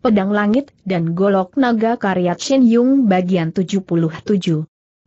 Pedang Langit dan Golok Naga karya Chin Yung bagian 77.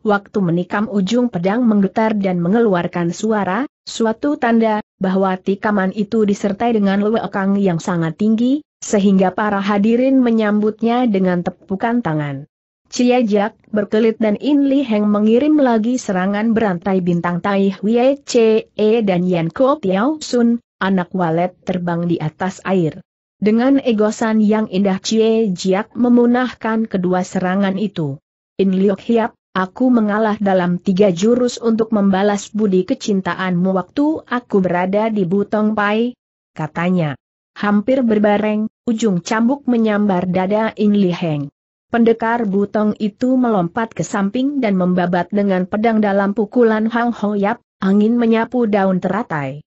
Waktu menikam ujung pedang menggetar dan mengeluarkan suara, suatu tanda bahwa tikaman itu disertai dengan lewekang yang sangat tinggi, sehingga para hadirin menyambutnya dengan tepukan tangan. Chia berkelit dan In Li Heng mengirim lagi serangan berantai bintang Tai Hwie Che e dan Yan Ko Tiao Sun, anak walet terbang di atas air. Dengan egosan yang indah Cie Jiak memunahkan kedua serangan itu. In Liok Hiap, aku mengalah dalam tiga jurus untuk membalas budi kecintaanmu waktu aku berada di Butong Pai, katanya. Hampir berbareng, ujung cambuk menyambar dada In Li Heng. Pendekar butong itu melompat ke samping dan membabat dengan pedang dalam pukulan Hang Ho Yap, angin menyapu daun teratai.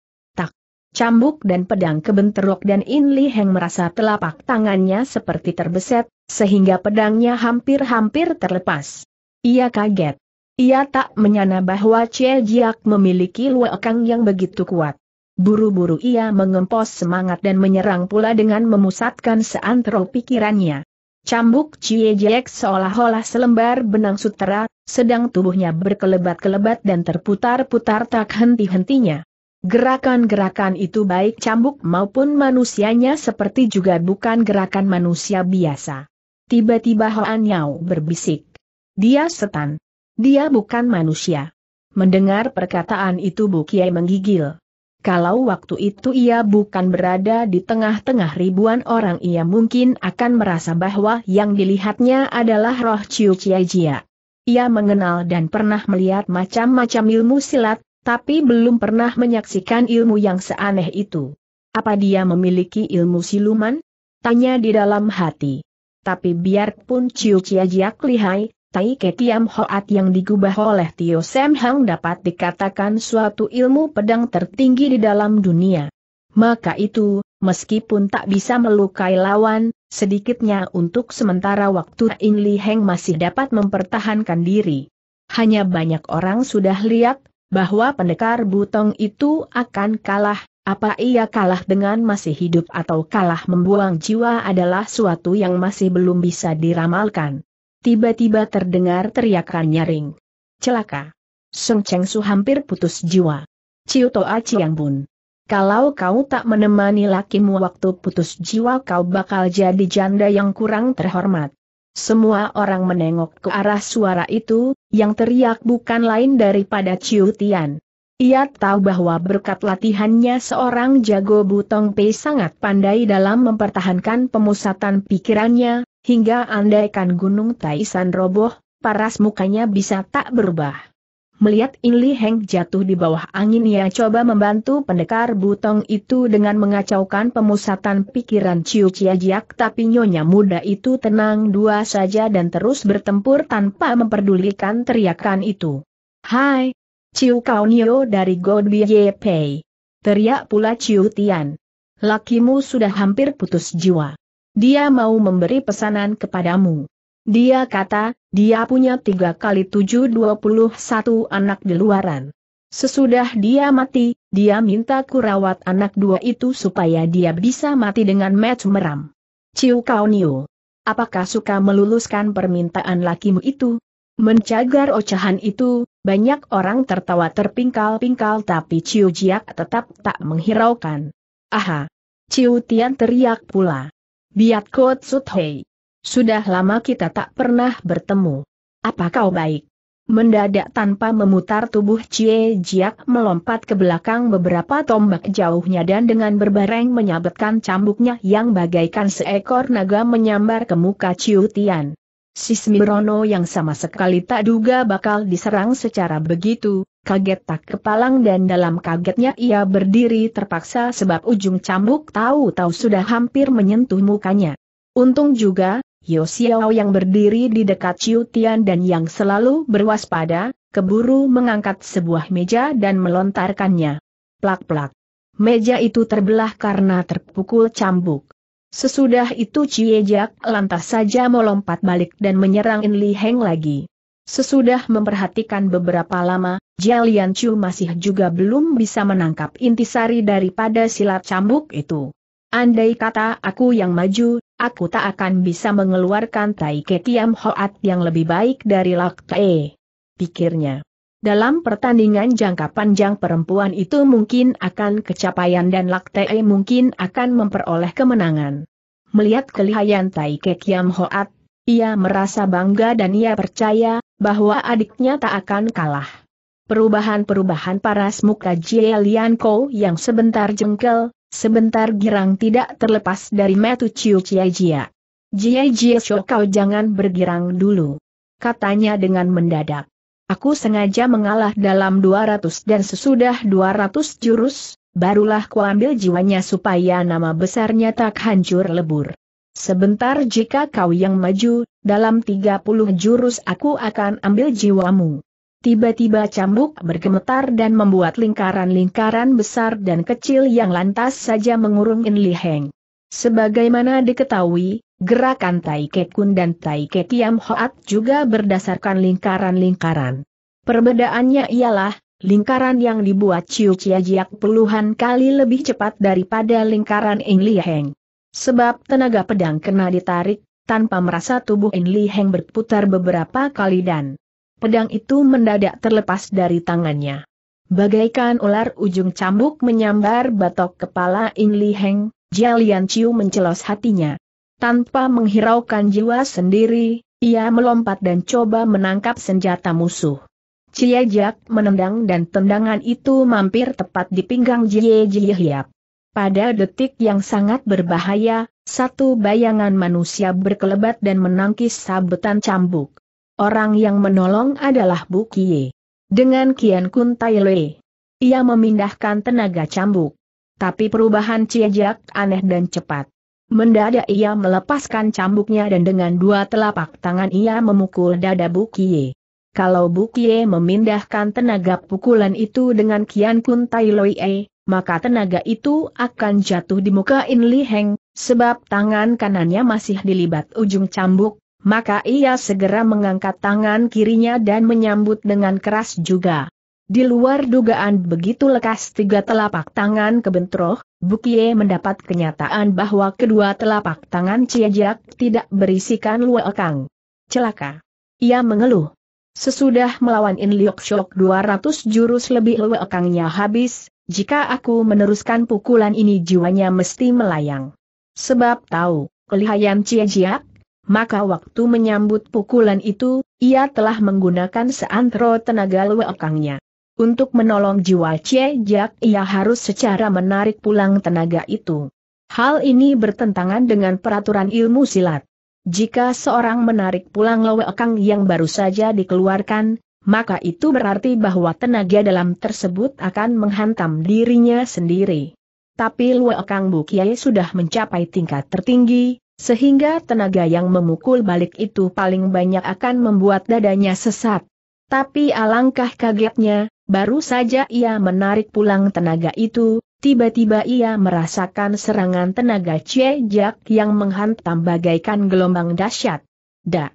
Cambuk dan pedang kebenterok dan In Li Heng merasa telapak tangannya seperti terbeset, sehingga pedangnya hampir-hampir terlepas. Ia kaget. Ia tak menyana bahwa Che Jiak memiliki luakang yang begitu kuat. Buru-buru ia mengempos semangat dan menyerang pula dengan memusatkan seantero pikirannya. Cambuk Cie Jiak seolah-olah selembar benang sutera, sedang tubuhnya berkelebat-kelebat dan terputar-putar tak henti-hentinya. Gerakan-gerakan itu baik cambuk maupun manusianya seperti juga bukan gerakan manusia biasa. Tiba-tiba Hoan Yao berbisik. Dia setan. Dia bukan manusia. Mendengar perkataan itu Bu Kiai menggigil. Kalau waktu itu ia bukan berada di tengah-tengah ribuan orang ia mungkin akan merasa bahwa yang dilihatnya adalah roh Ciu Ciai Jia. Ia mengenal dan pernah melihat macam-macam ilmu silat, tapi belum pernah menyaksikan ilmu yang seaneh itu. Apa dia memiliki ilmu siluman? Tanya di dalam hati. Tapi biarpun Ciu Cia Jiak lihai, Tai Ke Tiam Hoat yang digubah oleh Tio Sam Hang dapat dikatakan suatu ilmu pedang tertinggi di dalam dunia. Maka itu, meskipun tak bisa melukai lawan, sedikitnya untuk sementara waktu In Li Heng masih dapat mempertahankan diri. Hanya banyak orang sudah lihat, bahwa pendekar butong itu akan kalah, apa ia kalah dengan masih hidup atau kalah membuang jiwa adalah suatu yang masih belum bisa diramalkan. Tiba-tiba terdengar teriakan nyaring. Celaka. Song Cheng Su hampir putus jiwa. Ciu Toa Chiang Bun. Kalau kau tak menemani lakimu waktu putus jiwa kau bakal jadi janda yang kurang terhormat. Semua orang menengok ke arah suara itu, yang teriak bukan lain daripada Ciu Tian. Ia tahu bahwa berkat latihannya seorang jago butong pei sangat pandai dalam mempertahankan pemusatan pikirannya, hingga andaikan gunung Taisan roboh, paras mukanya bisa tak berubah. Melihat Inli Heng jatuh di bawah angin ia coba membantu pendekar butong itu dengan mengacaukan pemusatan pikiran Ciu Chia Jiak tapi nyonya muda itu tenang dua saja dan terus bertempur tanpa memperdulikan teriakan itu. Hai! Ciu Kau Nio dari God Ye Pei. Teriak pula Ciu Tian. Lakimu sudah hampir putus jiwa. Dia mau memberi pesanan kepadamu. Dia kata, dia punya tiga kali tujuh dua puluh satu anak di luaran. Sesudah dia mati, dia minta kurawat anak dua itu supaya dia bisa mati dengan match meram. Ciu Kau Niu. Apakah suka meluluskan permintaan lakimu itu? Mencagar ocehan itu, banyak orang tertawa terpingkal-pingkal tapi Ciu Jiak tetap tak menghiraukan. Aha! Ciu Tian teriak pula. Biat Kot Sut Hei. Sudah lama kita tak pernah bertemu. Apa kau baik? Mendadak tanpa memutar tubuh Cie Jiak melompat ke belakang beberapa tombak jauhnya dan dengan berbareng menyabetkan cambuknya yang bagaikan seekor naga menyambar ke muka Ciu Tian. Sismirono yang sama sekali tak duga bakal diserang secara begitu, kaget tak kepalang dan dalam kagetnya ia berdiri terpaksa sebab ujung cambuk tahu-tahu sudah hampir menyentuh mukanya. Untung juga, Yosiao yang berdiri di dekat Ciu Tian dan yang selalu berwaspada, keburu mengangkat sebuah meja dan melontarkannya. Plak-plak. Meja itu terbelah karena terpukul cambuk. Sesudah itu Ciejak lantas saja melompat balik dan menyerang In Li Heng lagi. Sesudah memperhatikan beberapa lama, Jialian Chu masih juga belum bisa menangkap intisari daripada silat cambuk itu. Andai kata aku yang maju, aku tak akan bisa mengeluarkan Tai Ketiam Hoat yang lebih baik dari Lak Tae. Pikirnya. Dalam pertandingan jangka panjang perempuan itu mungkin akan kecapaian dan Lak Tae mungkin akan memperoleh kemenangan. Melihat kelihayan Tai Ketiam Hoat, ia merasa bangga dan ia percaya bahwa adiknya tak akan kalah. Perubahan-perubahan paras muka Jie Lian Ko yang sebentar jengkel, Sebentar girang tidak terlepas dari metu Ciu Ciai Jia. Jia Jia Shou kau jangan bergirang dulu. Katanya dengan mendadak. Aku sengaja mengalah dalam 200 dan sesudah 200 jurus, barulah kuambil jiwanya supaya nama besarnya tak hancur lebur. Sebentar jika kau yang maju, dalam 30 jurus aku akan ambil jiwamu. Tiba-tiba cambuk bergemetar dan membuat lingkaran-lingkaran besar dan kecil yang lantas saja mengurung In Li Heng. Sebagaimana diketahui, gerakan Tai Kekun dan Tai Kekiam Hoat juga berdasarkan lingkaran-lingkaran. Perbedaannya ialah, lingkaran yang dibuat Chiu Chia Jiak puluhan kali lebih cepat daripada lingkaran In Li Heng. Sebab tenaga pedang kena ditarik, tanpa merasa tubuh In Li Heng berputar beberapa kali dan pedang itu mendadak terlepas dari tangannya. Bagaikan ular ujung cambuk menyambar batok kepala In Li Heng, Jialian Chiu mencelos hatinya. Tanpa menghiraukan jiwa sendiri, ia melompat dan coba menangkap senjata musuh. Cie Jiak menendang dan tendangan itu mampir tepat di pinggang Jie Jie Hiap. Pada detik yang sangat berbahaya, satu bayangan manusia berkelebat dan menangkis sabetan cambuk. Orang yang menolong adalah Bu Kie. Dengan Kian Kun Tai Lui, Ia memindahkan tenaga cambuk. Tapi perubahan Ciejak aneh dan cepat. Mendadak ia melepaskan cambuknya dan dengan dua telapak tangan ia memukul dada Bu Kie. Kalau Bu Kie memindahkan tenaga pukulan itu dengan Kian Kun Tai Lui, maka tenaga itu akan jatuh di muka In Li Heng, sebab tangan kanannya masih dilibat ujung cambuk, maka ia segera mengangkat tangan kirinya dan menyambut dengan keras juga. Di luar dugaan begitu lekas tiga telapak tangan kebentroh, Bukie mendapat kenyataan bahwa kedua telapak tangan Ciajak tidak berisikan luekang. Celaka. Ia mengeluh. Sesudah melawan In Liok Shok 200 jurus lebih luekangnya habis, jika aku meneruskan pukulan ini jiwanya mesti melayang. Sebab tahu, kelihayan Ciajak, maka waktu menyambut pukulan itu, ia telah menggunakan seantero tenaga luekangnya. Untuk menolong jiwa Che Jack ia harus secara menarik pulang tenaga itu. Hal ini bertentangan dengan peraturan ilmu silat. Jika seorang menarik pulang lewekang yang baru saja dikeluarkan, maka itu berarti bahwa tenaga dalam tersebut akan menghantam dirinya sendiri. Tapi Luekang Bukiai sudah mencapai tingkat tertinggi, sehingga tenaga yang memukul balik itu paling banyak akan membuat dadanya sesat. Tapi alangkah kagetnya, baru saja ia menarik pulang tenaga itu, tiba-tiba ia merasakan serangan tenaga C-Jack yang menghantam bagaikan gelombang dahsyat. Da,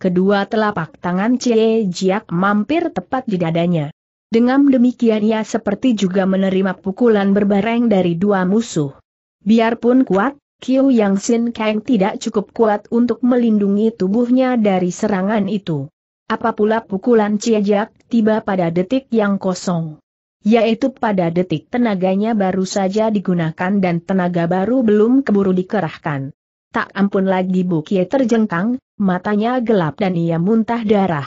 Kedua telapak tangan C-Jack mampir tepat di dadanya. Dengan demikian ia seperti juga menerima pukulan berbareng dari dua musuh. Biarpun kuat, Kyu Yang Sin Kang tidak cukup kuat untuk melindungi tubuhnya dari serangan itu. Apa pula pukulan Ciejak tiba pada detik yang kosong. Yaitu pada detik tenaganya baru saja digunakan dan tenaga baru belum keburu dikerahkan. Tak ampun lagi Bukie terjengkang, matanya gelap dan ia muntah darah.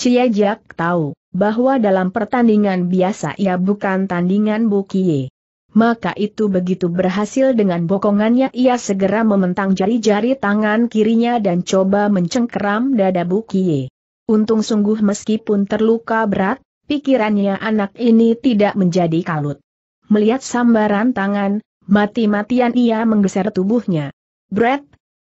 Ciejak tahu bahwa dalam pertandingan biasa ia bukan tandingan Bukie maka itu begitu berhasil dengan bokongannya ia segera mementang jari-jari tangan kirinya dan coba mencengkeram dada Bukie. Untung sungguh meskipun terluka berat, pikirannya anak ini tidak menjadi kalut. Melihat sambaran tangan, mati-matian ia menggeser tubuhnya. Brett,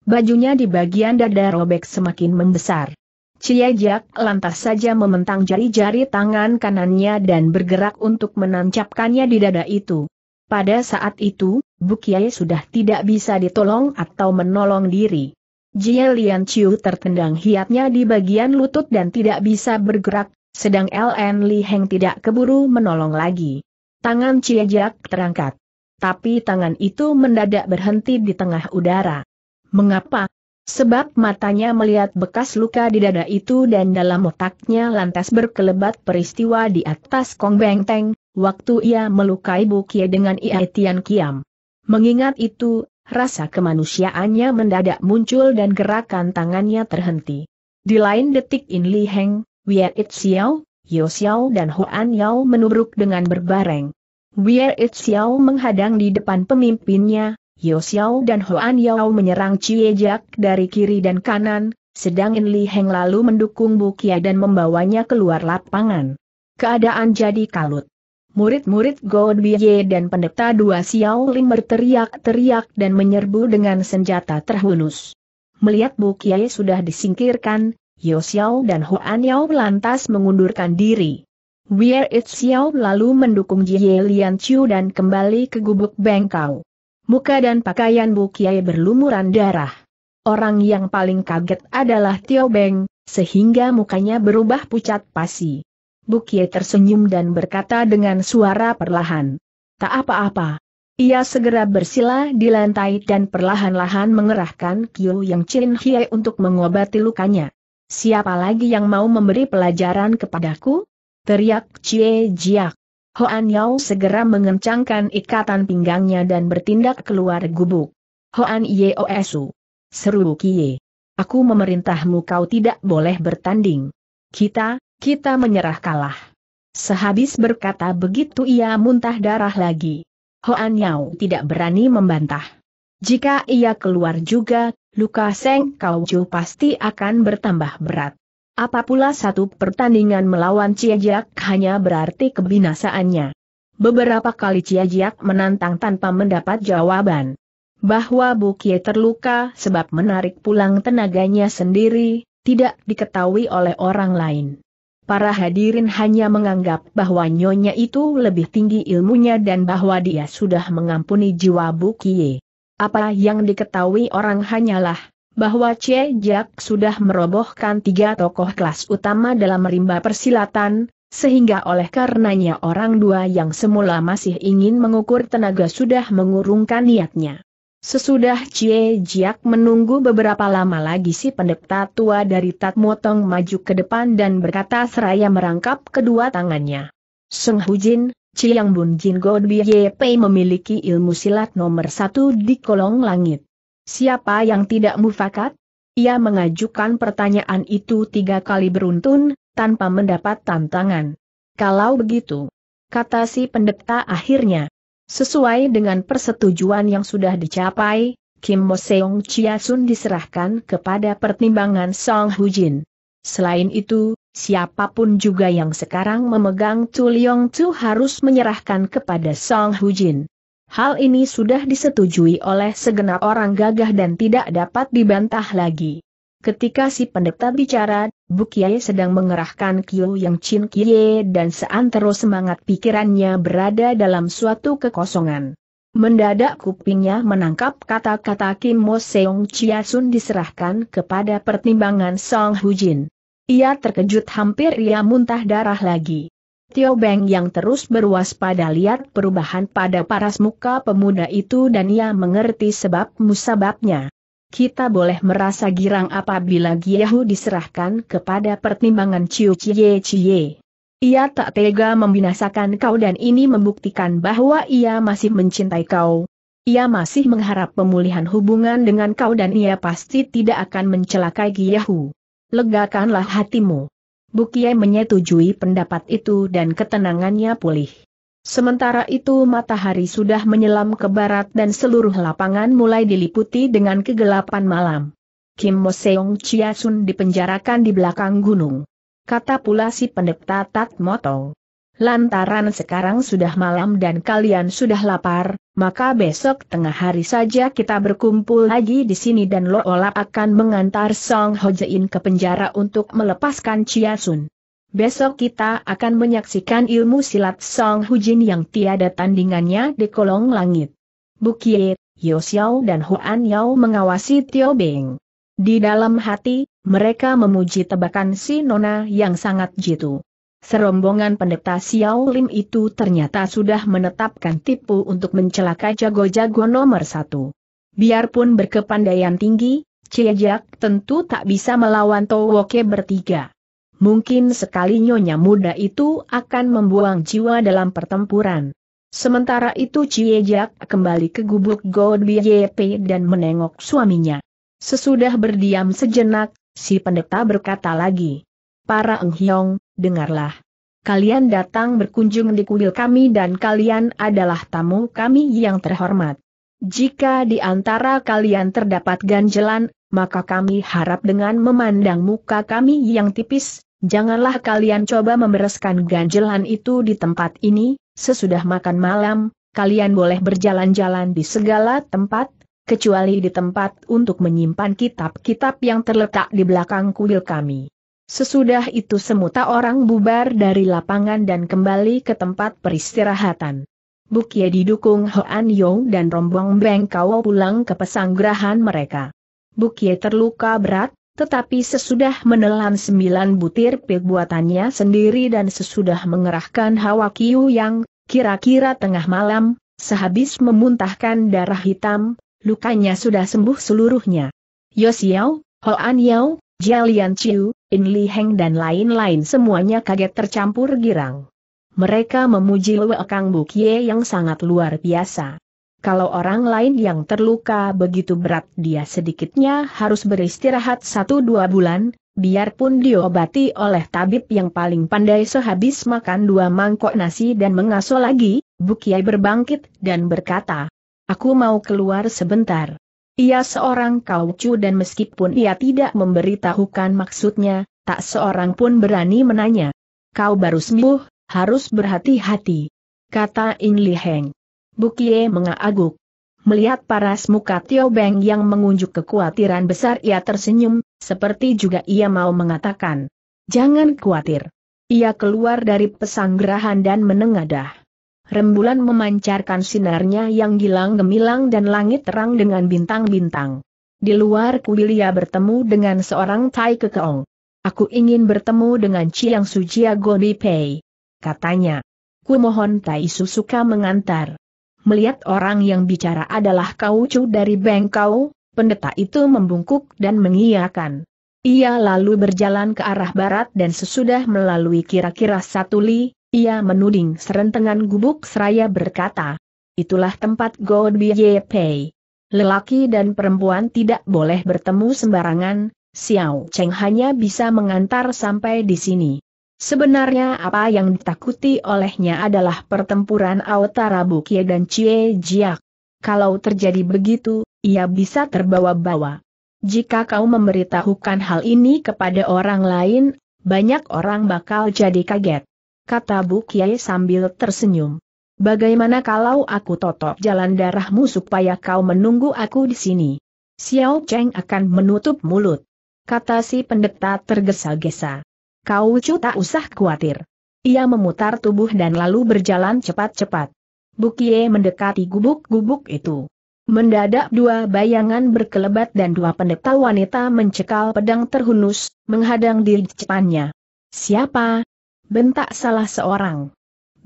bajunya di bagian dada robek semakin membesar. Ciajak lantas saja mementang jari-jari tangan kanannya dan bergerak untuk menancapkannya di dada itu. Pada saat itu, Bukiai sudah tidak bisa ditolong atau menolong diri. Jie Lian Chiu tertendang hiatnya di bagian lutut dan tidak bisa bergerak, sedang LN Li Heng tidak keburu menolong lagi. Tangan Chie Jiak terangkat. Tapi tangan itu mendadak berhenti di tengah udara. Mengapa? Sebab matanya melihat bekas luka di dada itu dan dalam otaknya lantas berkelebat peristiwa di atas Kong beng teng waktu ia melukai Bukie dengan Ia Kiam. Mengingat itu, rasa kemanusiaannya mendadak muncul dan gerakan tangannya terhenti. Di lain detik In Li Heng, Wei It Xiao, Yo Xiao dan Huan Yao menubruk dengan berbareng. Wei It Xiao menghadang di depan pemimpinnya, Yo Xiao dan Huan Yao menyerang Ciejak dari kiri dan kanan, sedang In Li Heng lalu mendukung Bu Kia dan membawanya keluar lapangan. Keadaan jadi kalut. Murid-murid God Biye dan pendeta dua Xiao Ling berteriak-teriak dan menyerbu dengan senjata terhunus. Melihat Bu Kia sudah disingkirkan, Yo Xiao dan Huan Yao lantas mengundurkan diri. Where It Xiao lalu mendukung Jie Lian Chiu dan kembali ke gubuk Bengkau. Muka dan pakaian Bu Kiai berlumuran darah. Orang yang paling kaget adalah Tio Beng, sehingga mukanya berubah pucat pasi. Bu Kiai tersenyum dan berkata dengan suara perlahan. Tak apa-apa. Ia segera bersila di lantai dan perlahan-lahan mengerahkan kiu yang Chin Hie untuk mengobati lukanya. Siapa lagi yang mau memberi pelajaran kepadaku? Teriak Cie Jiak. Hoan Yao segera mengencangkan ikatan pinggangnya dan bertindak keluar gubuk. Hoan esu, Seru Kie. Aku memerintahmu kau tidak boleh bertanding. Kita, kita menyerah kalah. Sehabis berkata begitu ia muntah darah lagi. Hoan Yao tidak berani membantah. Jika ia keluar juga, luka Seng Kau Ju pasti akan bertambah berat. Apa pula satu pertandingan melawan Ciajiak hanya berarti kebinasaannya. Beberapa kali Ciajiak menantang tanpa mendapat jawaban. Bahwa Bukie terluka sebab menarik pulang tenaganya sendiri, tidak diketahui oleh orang lain. Para hadirin hanya menganggap bahwa nyonya itu lebih tinggi ilmunya dan bahwa dia sudah mengampuni jiwa Bukie. Apa yang diketahui orang hanyalah, bahwa Cie Jack sudah merobohkan tiga tokoh kelas utama dalam rimba persilatan, sehingga oleh karenanya orang dua yang semula masih ingin mengukur tenaga sudah mengurungkan niatnya. Sesudah Cie Jiak menunggu beberapa lama lagi si pendeta tua dari Tat maju ke depan dan berkata seraya merangkap kedua tangannya. Seng Cie Yang Bun Jin God Ye Pei memiliki ilmu silat nomor satu di kolong langit. Siapa yang tidak mufakat? Ia mengajukan pertanyaan itu tiga kali beruntun, tanpa mendapat tantangan. Kalau begitu, kata si pendeta akhirnya. Sesuai dengan persetujuan yang sudah dicapai, Kim Mo Seong Chia Sun diserahkan kepada pertimbangan Song Hujin. Selain itu, siapapun juga yang sekarang memegang Tu Leong Chu harus menyerahkan kepada Song Hujin. Hal ini sudah disetujui oleh segenap orang gagah dan tidak dapat dibantah lagi. Ketika si pendeta bicara, Kiai sedang mengerahkan Kyu Yang Chin Kie dan seantero semangat pikirannya berada dalam suatu kekosongan. Mendadak kupingnya menangkap kata-kata Kim Mo Seong Chia Sun diserahkan kepada pertimbangan Song Hujin. Ia terkejut hampir ia muntah darah lagi. Tio Beng yang terus berwaspada lihat perubahan pada paras muka pemuda itu dan ia mengerti sebab musababnya. Kita boleh merasa girang apabila Giyahu diserahkan kepada pertimbangan Ciu Cie Cie. Ia tak tega membinasakan kau dan ini membuktikan bahwa ia masih mencintai kau. Ia masih mengharap pemulihan hubungan dengan kau dan ia pasti tidak akan mencelakai Giyahu. Legakanlah hatimu. Bukie menyetujui pendapat itu dan ketenangannya pulih. Sementara itu matahari sudah menyelam ke barat dan seluruh lapangan mulai diliputi dengan kegelapan malam. Kim Mo Seong Chia Sun dipenjarakan di belakang gunung. Kata pula si pendeta Tat Lantaran sekarang sudah malam dan kalian sudah lapar, maka besok tengah hari saja kita berkumpul lagi di sini dan Lo olah akan mengantar Song Hojain ke penjara untuk melepaskan Chia Sun. Besok kita akan menyaksikan ilmu silat Song Hujin yang tiada tandingannya di kolong langit. Bukie, Yo Xiao dan Huan Yao mengawasi Tio Beng. Di dalam hati, mereka memuji tebakan si Nona yang sangat jitu. Serombongan pendeta Xiao Lim itu ternyata sudah menetapkan tipu untuk mencelakai jago-jago nomor satu. Biarpun berkepandaian tinggi, Ciejak tentu tak bisa melawan Towoke bertiga. Mungkin sekali nyonya muda itu akan membuang jiwa dalam pertempuran. Sementara itu Ciejak kembali ke gubuk God BYP dan menengok suaminya. Sesudah berdiam sejenak, si pendeta berkata lagi para enghiong, dengarlah. Kalian datang berkunjung di kuil kami dan kalian adalah tamu kami yang terhormat. Jika di antara kalian terdapat ganjelan, maka kami harap dengan memandang muka kami yang tipis, janganlah kalian coba membereskan ganjelan itu di tempat ini, sesudah makan malam, kalian boleh berjalan-jalan di segala tempat, kecuali di tempat untuk menyimpan kitab-kitab yang terletak di belakang kuil kami. Sesudah itu semuta orang bubar dari lapangan dan kembali ke tempat peristirahatan. Bukia didukung Ho An Yong dan rombong Beng Kau pulang ke pesanggrahan mereka. Bukia terluka berat, tetapi sesudah menelan sembilan butir pil buatannya sendiri dan sesudah mengerahkan Hawa Kiu yang, kira-kira tengah malam, sehabis memuntahkan darah hitam, lukanya sudah sembuh seluruhnya. Yosiao, An Yao, Jialian Chiu, In Li Heng dan lain-lain semuanya kaget tercampur girang. Mereka memuji Lue Kang Bukie yang sangat luar biasa. Kalau orang lain yang terluka begitu berat dia sedikitnya harus beristirahat satu dua bulan, biarpun diobati oleh tabib yang paling pandai sehabis makan dua mangkok nasi dan mengasuh lagi, Bukiai berbangkit dan berkata, Aku mau keluar sebentar. Ia seorang kaucu dan meskipun ia tidak memberitahukan maksudnya, tak seorang pun berani menanya. Kau baru sembuh, harus berhati-hati. Kata In Li Heng. Bukie mengaguk. Melihat paras muka Tio Beng yang mengunjuk kekhawatiran besar ia tersenyum, seperti juga ia mau mengatakan. Jangan khawatir. Ia keluar dari pesanggerahan dan menengadah rembulan memancarkan sinarnya yang gilang gemilang dan langit terang dengan bintang-bintang. Di luar kuil ia bertemu dengan seorang Tai Kekeong. Aku ingin bertemu dengan Chiang Sujia Gobi Pei. Katanya. Ku mohon Tai suka mengantar. Melihat orang yang bicara adalah kau-cu dari Bengkau, pendeta itu membungkuk dan mengiyakan. Ia lalu berjalan ke arah barat dan sesudah melalui kira-kira satu li, ia menuding serentengan gubuk seraya berkata, itulah tempat God Pei. Lelaki dan perempuan tidak boleh bertemu sembarangan, Xiao Cheng hanya bisa mengantar sampai di sini. Sebenarnya apa yang ditakuti olehnya adalah pertempuran Aotara Bukie dan Cie Jiak. Kalau terjadi begitu, ia bisa terbawa-bawa. Jika kau memberitahukan hal ini kepada orang lain, banyak orang bakal jadi kaget kata Bu Kiai sambil tersenyum. Bagaimana kalau aku totok jalan darahmu supaya kau menunggu aku di sini? Xiao Cheng akan menutup mulut. Kata si pendeta tergesa-gesa. Kau cu tak usah khawatir. Ia memutar tubuh dan lalu berjalan cepat-cepat. Bukie mendekati gubuk-gubuk itu. Mendadak dua bayangan berkelebat dan dua pendeta wanita mencekal pedang terhunus, menghadang di depannya. Siapa, Bentak salah seorang.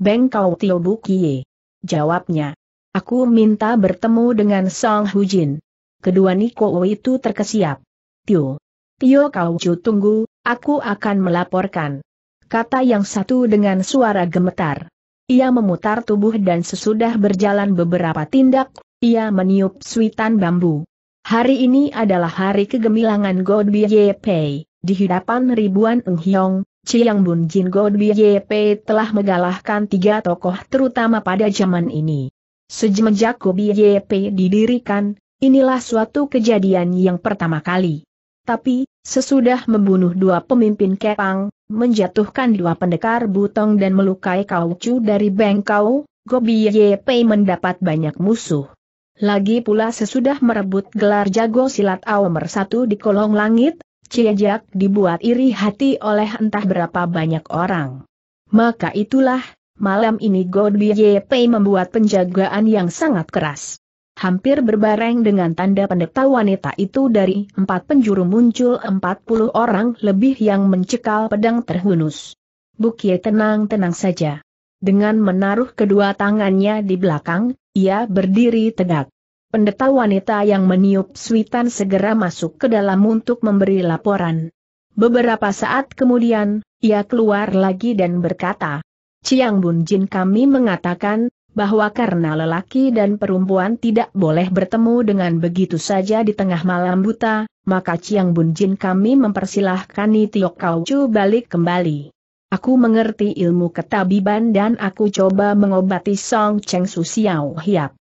Beng kau Tio Bukie. Jawabnya. Aku minta bertemu dengan Song Hujin. Kedua Niko itu terkesiap. Tio. Tio kau cu tunggu, aku akan melaporkan. Kata yang satu dengan suara gemetar. Ia memutar tubuh dan sesudah berjalan beberapa tindak, ia meniup suitan bambu. Hari ini adalah hari kegemilangan God Ye Pei, di hadapan ribuan Eng Hiong, Chiang Bun Jin God BYP telah mengalahkan tiga tokoh terutama pada zaman ini. Sejak Semenjak BYP didirikan, inilah suatu kejadian yang pertama kali. Tapi, sesudah membunuh dua pemimpin Kepang, menjatuhkan dua pendekar butong dan melukai Kaucu dari Bengkau, Gobi YP mendapat banyak musuh. Lagi pula sesudah merebut gelar jago silat Aomer 1 di kolong langit, Ciejak dibuat iri hati oleh entah berapa banyak orang. Maka itulah, malam ini Godby YP membuat penjagaan yang sangat keras. Hampir berbareng dengan tanda pendeta wanita itu dari empat penjuru muncul empat puluh orang lebih yang mencekal pedang terhunus. Bukie tenang-tenang saja. Dengan menaruh kedua tangannya di belakang, ia berdiri tegak pendeta wanita yang meniup suitan segera masuk ke dalam untuk memberi laporan. Beberapa saat kemudian, ia keluar lagi dan berkata, Ciang Bun Jin kami mengatakan, bahwa karena lelaki dan perempuan tidak boleh bertemu dengan begitu saja di tengah malam buta, maka Ciang Bun Jin kami mempersilahkan Tio Kau balik kembali. Aku mengerti ilmu ketabiban dan aku coba mengobati Song Cheng Su Xiao Hiap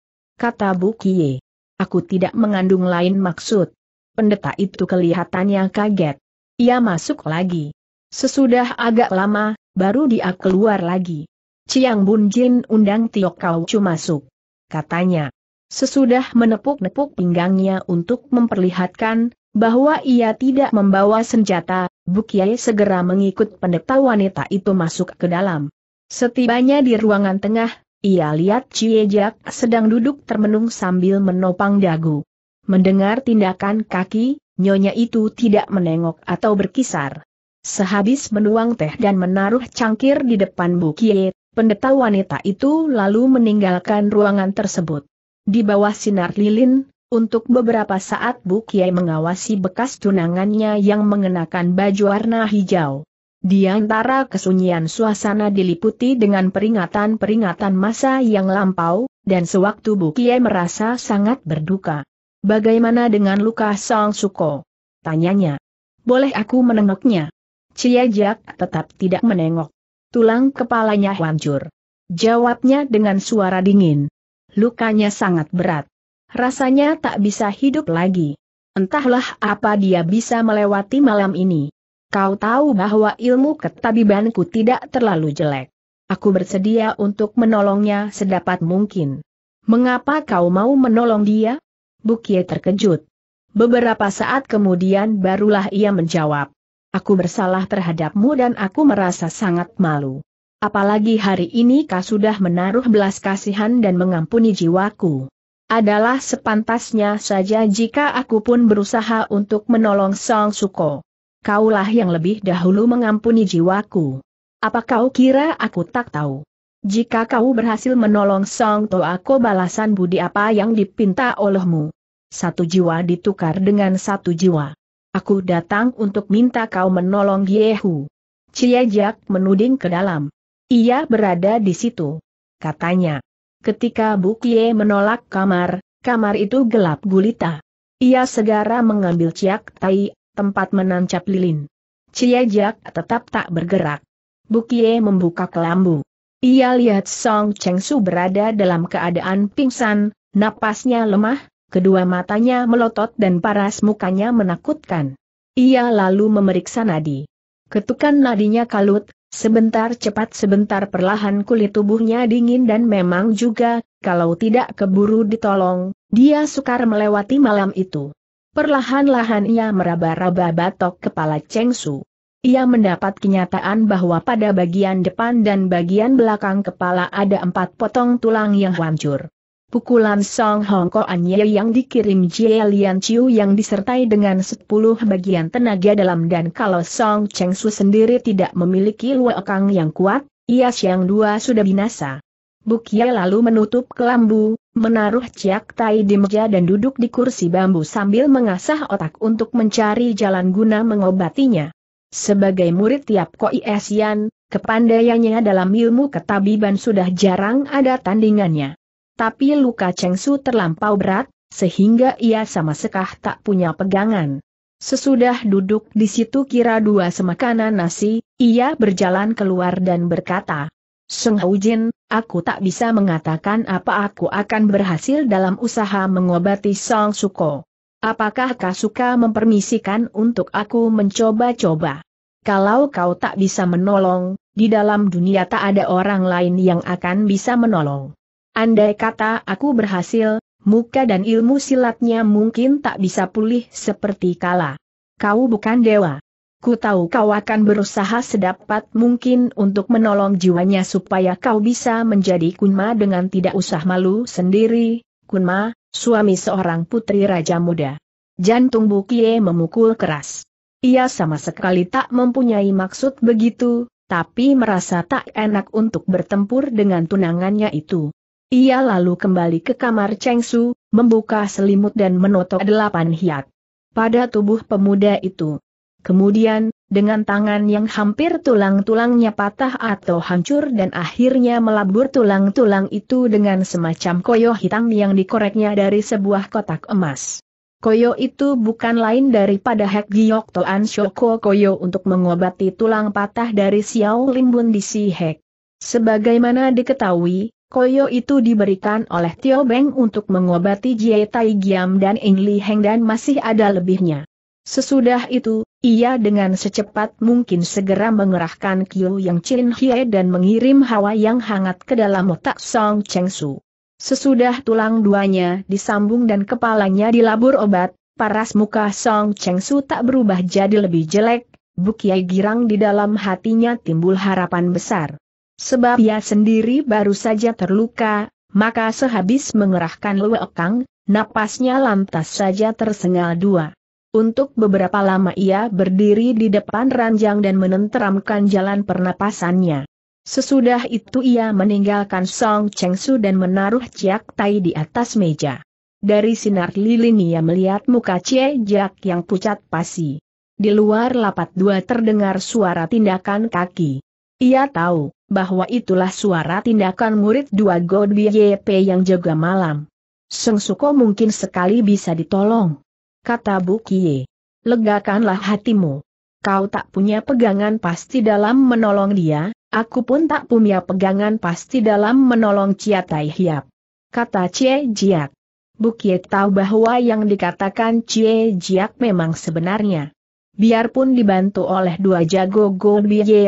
kata Bu Kie. Aku tidak mengandung lain maksud. Pendeta itu kelihatannya kaget. Ia masuk lagi. Sesudah agak lama, baru dia keluar lagi. Ciang Bun Jin undang Tio Kau Chu masuk. Katanya. Sesudah menepuk-nepuk pinggangnya untuk memperlihatkan bahwa ia tidak membawa senjata, Bu Kiai segera mengikut pendeta wanita itu masuk ke dalam. Setibanya di ruangan tengah, ia lihat Ciejak sedang duduk termenung sambil menopang dagu. Mendengar tindakan kaki, nyonya itu tidak menengok atau berkisar. Sehabis menuang teh dan menaruh cangkir di depan Bukie, pendeta wanita itu lalu meninggalkan ruangan tersebut. Di bawah sinar lilin, untuk beberapa saat Bu Kiai mengawasi bekas tunangannya yang mengenakan baju warna hijau. Di antara kesunyian suasana diliputi dengan peringatan-peringatan masa yang lampau, dan sewaktu Bukie merasa sangat berduka. Bagaimana dengan luka Song Suko? Tanyanya. Boleh aku menengoknya? Ciejak tetap tidak menengok. Tulang kepalanya hancur. Jawabnya dengan suara dingin. Lukanya sangat berat. Rasanya tak bisa hidup lagi. Entahlah apa dia bisa melewati malam ini. Kau tahu bahwa ilmu ketabibanku tidak terlalu jelek. Aku bersedia untuk menolongnya sedapat mungkin. Mengapa kau mau menolong dia? Bukie terkejut. Beberapa saat kemudian barulah ia menjawab. Aku bersalah terhadapmu dan aku merasa sangat malu. Apalagi hari ini kau sudah menaruh belas kasihan dan mengampuni jiwaku. Adalah sepantasnya saja jika aku pun berusaha untuk menolong Song Suko kaulah yang lebih dahulu mengampuni jiwaku. Apa kau kira aku tak tahu? Jika kau berhasil menolong Song aku balasan budi apa yang dipinta olehmu. Satu jiwa ditukar dengan satu jiwa. Aku datang untuk minta kau menolong Yehu. Ciejak menuding ke dalam. Ia berada di situ. Katanya. Ketika Bukie menolak kamar, kamar itu gelap gulita. Ia segera mengambil Ciak Tai tempat menancap lilin. Cie tetap tak bergerak. Bukie membuka kelambu. Ia lihat Song Chengsu berada dalam keadaan pingsan, napasnya lemah, kedua matanya melotot dan paras mukanya menakutkan. Ia lalu memeriksa nadi. Ketukan nadinya kalut, sebentar cepat sebentar perlahan kulit tubuhnya dingin dan memang juga, kalau tidak keburu ditolong, dia sukar melewati malam itu. Perlahan-lahan ia meraba-raba batok kepala Cheng Su. Ia mendapat kenyataan bahwa pada bagian depan dan bagian belakang kepala ada empat potong tulang yang hancur. Pukulan Song Hong Ko Anye yang dikirim Jie Lian Chiu yang disertai dengan sepuluh bagian tenaga dalam dan kalau Song Cheng Su sendiri tidak memiliki luakang yang kuat, ia siang dua sudah binasa. Bukia lalu menutup kelambu, menaruh ciak tai di meja dan duduk di kursi bambu sambil mengasah otak untuk mencari jalan guna mengobatinya. Sebagai murid tiap Koi Esian, kepandaiannya dalam ilmu ketabiban sudah jarang ada tandingannya. Tapi luka cengsu terlampau berat, sehingga ia sama sekah tak punya pegangan. Sesudah duduk di situ kira dua semakanan nasi, ia berjalan keluar dan berkata, Seng Jin, aku tak bisa mengatakan apa aku akan berhasil dalam usaha mengobati Song Suko. Apakah kau suka mempermisikan untuk aku mencoba-coba? Kalau kau tak bisa menolong, di dalam dunia tak ada orang lain yang akan bisa menolong. Andai kata aku berhasil, muka dan ilmu silatnya mungkin tak bisa pulih seperti kala. Kau bukan dewa. Ku tahu kau akan berusaha sedapat mungkin untuk menolong jiwanya supaya kau bisa menjadi Kunma dengan tidak usah malu sendiri, Kunma, suami seorang putri raja muda. Jantung Bukie memukul keras. Ia sama sekali tak mempunyai maksud begitu, tapi merasa tak enak untuk bertempur dengan tunangannya itu. Ia lalu kembali ke kamar Chengsu, membuka selimut dan menotok delapan hiat. Pada tubuh pemuda itu, Kemudian, dengan tangan yang hampir tulang-tulangnya patah atau hancur dan akhirnya melabur tulang-tulang itu dengan semacam koyo hitam yang dikoreknya dari sebuah kotak emas. Koyo itu bukan lain daripada Hek Giyok Toan Shoko Koyo untuk mengobati tulang patah dari Xiao Limbun di Si Hek. Sebagaimana diketahui, koyo itu diberikan oleh Tio Beng untuk mengobati Jie Tai Giam dan Ing Li Heng dan masih ada lebihnya. Sesudah itu, ia dengan secepat mungkin segera mengerahkan Kiu Yang Chin Hie dan mengirim hawa yang hangat ke dalam otak Song Cheng Su. Sesudah tulang duanya disambung dan kepalanya dilabur obat, paras muka Song Cheng Su tak berubah jadi lebih jelek, Bukiai girang di dalam hatinya timbul harapan besar. Sebab ia sendiri baru saja terluka, maka sehabis mengerahkan Lue Kang, napasnya lantas saja tersengal dua. Untuk beberapa lama ia berdiri di depan ranjang dan menenteramkan jalan pernapasannya. Sesudah itu ia meninggalkan Song Cheng Su dan menaruh Ciak Tai di atas meja. Dari sinar lilin ia melihat muka Cie Jack yang pucat pasi. Di luar lapat dua terdengar suara tindakan kaki. Ia tahu, bahwa itulah suara tindakan murid dua God YP yang jaga malam. Seng Suko mungkin sekali bisa ditolong kata bu Bukie. Legakanlah hatimu. Kau tak punya pegangan pasti dalam menolong dia, aku pun tak punya pegangan pasti dalam menolong cia tai Hiap. Kata Cie Jiak. Bukie tahu bahwa yang dikatakan Cie Jiak memang sebenarnya. Biarpun dibantu oleh dua jago Go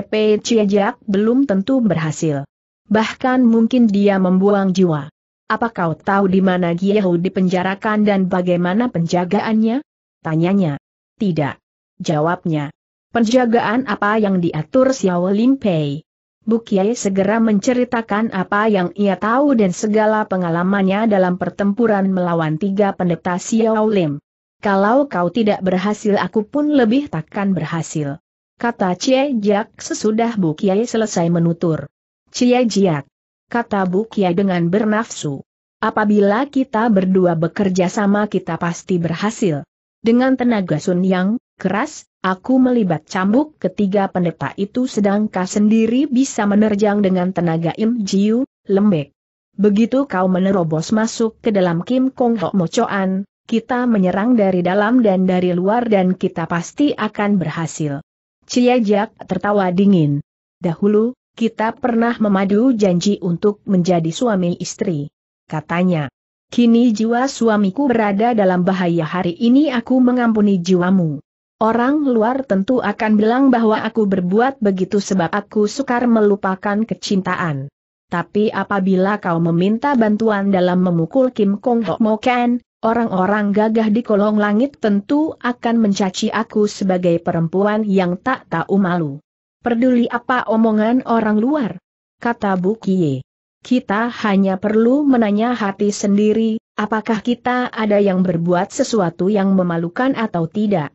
pe Cie Jiak belum tentu berhasil. Bahkan mungkin dia membuang jiwa. Apa kau tahu di mana Giehu dipenjarakan dan bagaimana penjagaannya? Tanyanya. Tidak. Jawabnya. Penjagaan apa yang diatur Xiao Lim Pei? Bu segera menceritakan apa yang ia tahu dan segala pengalamannya dalam pertempuran melawan tiga pendeta Xiao Lim. Kalau kau tidak berhasil aku pun lebih takkan berhasil. Kata Cie Jiak sesudah Bu selesai menutur. Cie Jiak, kata Bukia dengan bernafsu. Apabila kita berdua bekerja sama kita pasti berhasil. Dengan tenaga Sun yang keras, aku melibat cambuk ketiga pendeta itu sedang sedangkan sendiri bisa menerjang dengan tenaga Im Jiu, lembek. Begitu kau menerobos masuk ke dalam Kim Kong Ho Mocoan, kita menyerang dari dalam dan dari luar dan kita pasti akan berhasil. Jiak tertawa dingin. Dahulu, kita pernah memadu janji untuk menjadi suami istri. Katanya, kini jiwa suamiku berada dalam bahaya hari ini aku mengampuni jiwamu. Orang luar tentu akan bilang bahwa aku berbuat begitu sebab aku sukar melupakan kecintaan. Tapi apabila kau meminta bantuan dalam memukul Kim Kong Hok Mo orang-orang gagah di kolong langit tentu akan mencaci aku sebagai perempuan yang tak tahu malu. Peduli apa omongan orang luar? Kata Bukie. Kita hanya perlu menanya hati sendiri, apakah kita ada yang berbuat sesuatu yang memalukan atau tidak.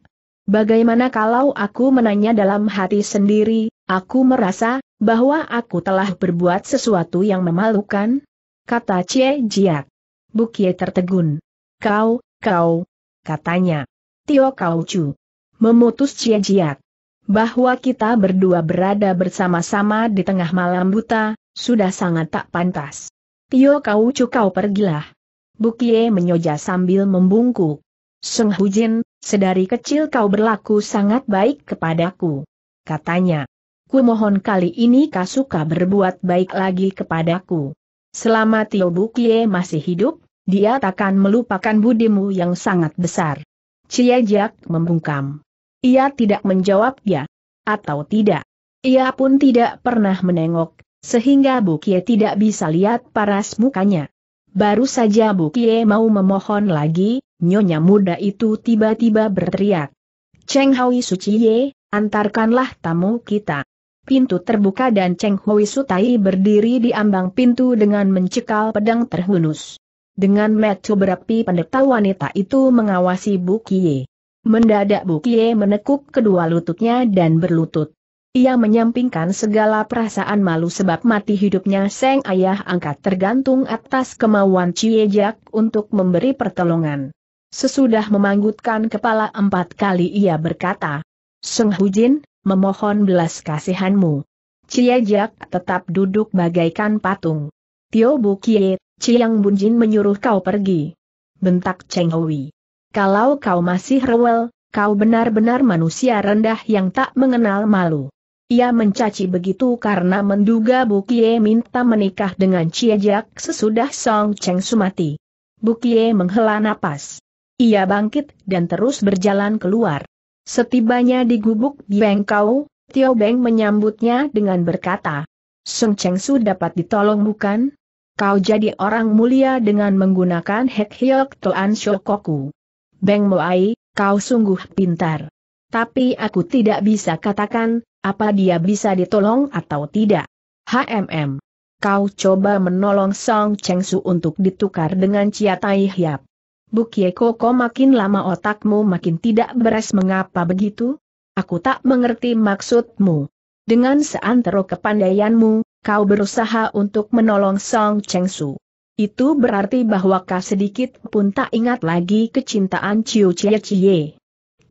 Bagaimana kalau aku menanya dalam hati sendiri, aku merasa, bahwa aku telah berbuat sesuatu yang memalukan? Kata Cie Jiat. Bukie tertegun. Kau, kau, katanya. Tio Kau Chu. Memutus Cie Jiat bahwa kita berdua berada bersama-sama di tengah malam buta, sudah sangat tak pantas. Tio kau cukau pergilah. Bukie menyoja sambil membungkuk. Seng Hujin, sedari kecil kau berlaku sangat baik kepadaku. Katanya. Ku mohon kali ini kau suka berbuat baik lagi kepadaku. Selama Tio Bukie masih hidup, dia takkan melupakan budimu yang sangat besar. Cia Jack membungkam. Ia tidak menjawab ya atau tidak. Ia pun tidak pernah menengok, sehingga Bukie tidak bisa lihat paras mukanya. Baru saja Bukie mau memohon lagi, nyonya muda itu tiba-tiba berteriak. Cheng Hoi Suciye, antarkanlah tamu kita. Pintu terbuka dan Cheng Hoi Sutai berdiri di ambang pintu dengan mencekal pedang terhunus. Dengan metu berapi pendeta wanita itu mengawasi Bukie. Mendadak Bukie menekuk kedua lututnya dan berlutut. Ia menyampingkan segala perasaan malu sebab mati hidupnya Seng Ayah Angkat tergantung atas kemauan Ciejak untuk memberi pertolongan. Sesudah memanggutkan kepala empat kali ia berkata, Seng Hujin, memohon belas kasihanmu. Ciejak tetap duduk bagaikan patung. Tio Bukie, Ciang Bunjin menyuruh kau pergi. Bentak Cheng Hui. Kalau kau masih rewel, kau benar-benar manusia rendah yang tak mengenal malu. Ia mencaci begitu karena menduga Bukie minta menikah dengan Ciejak sesudah Song Cheng Sumati. Bukie menghela napas. Ia bangkit dan terus berjalan keluar. Setibanya di gubuk Bengkau, Tio Beng menyambutnya dengan berkata, Song Cheng Su dapat ditolong bukan? Kau jadi orang mulia dengan menggunakan Hek Hyok Toan Shokoku. Beng Moai, kau sungguh pintar. Tapi aku tidak bisa katakan, apa dia bisa ditolong atau tidak. HMM. Kau coba menolong Song Cheng Su untuk ditukar dengan Chia Tai Hiap. Bukie Koko makin lama otakmu makin tidak beres mengapa begitu? Aku tak mengerti maksudmu. Dengan seantero kepandaianmu, kau berusaha untuk menolong Song Cheng Su. Itu berarti bahwa kau sedikit pun tak ingat lagi kecintaan Ciu Cie Cie.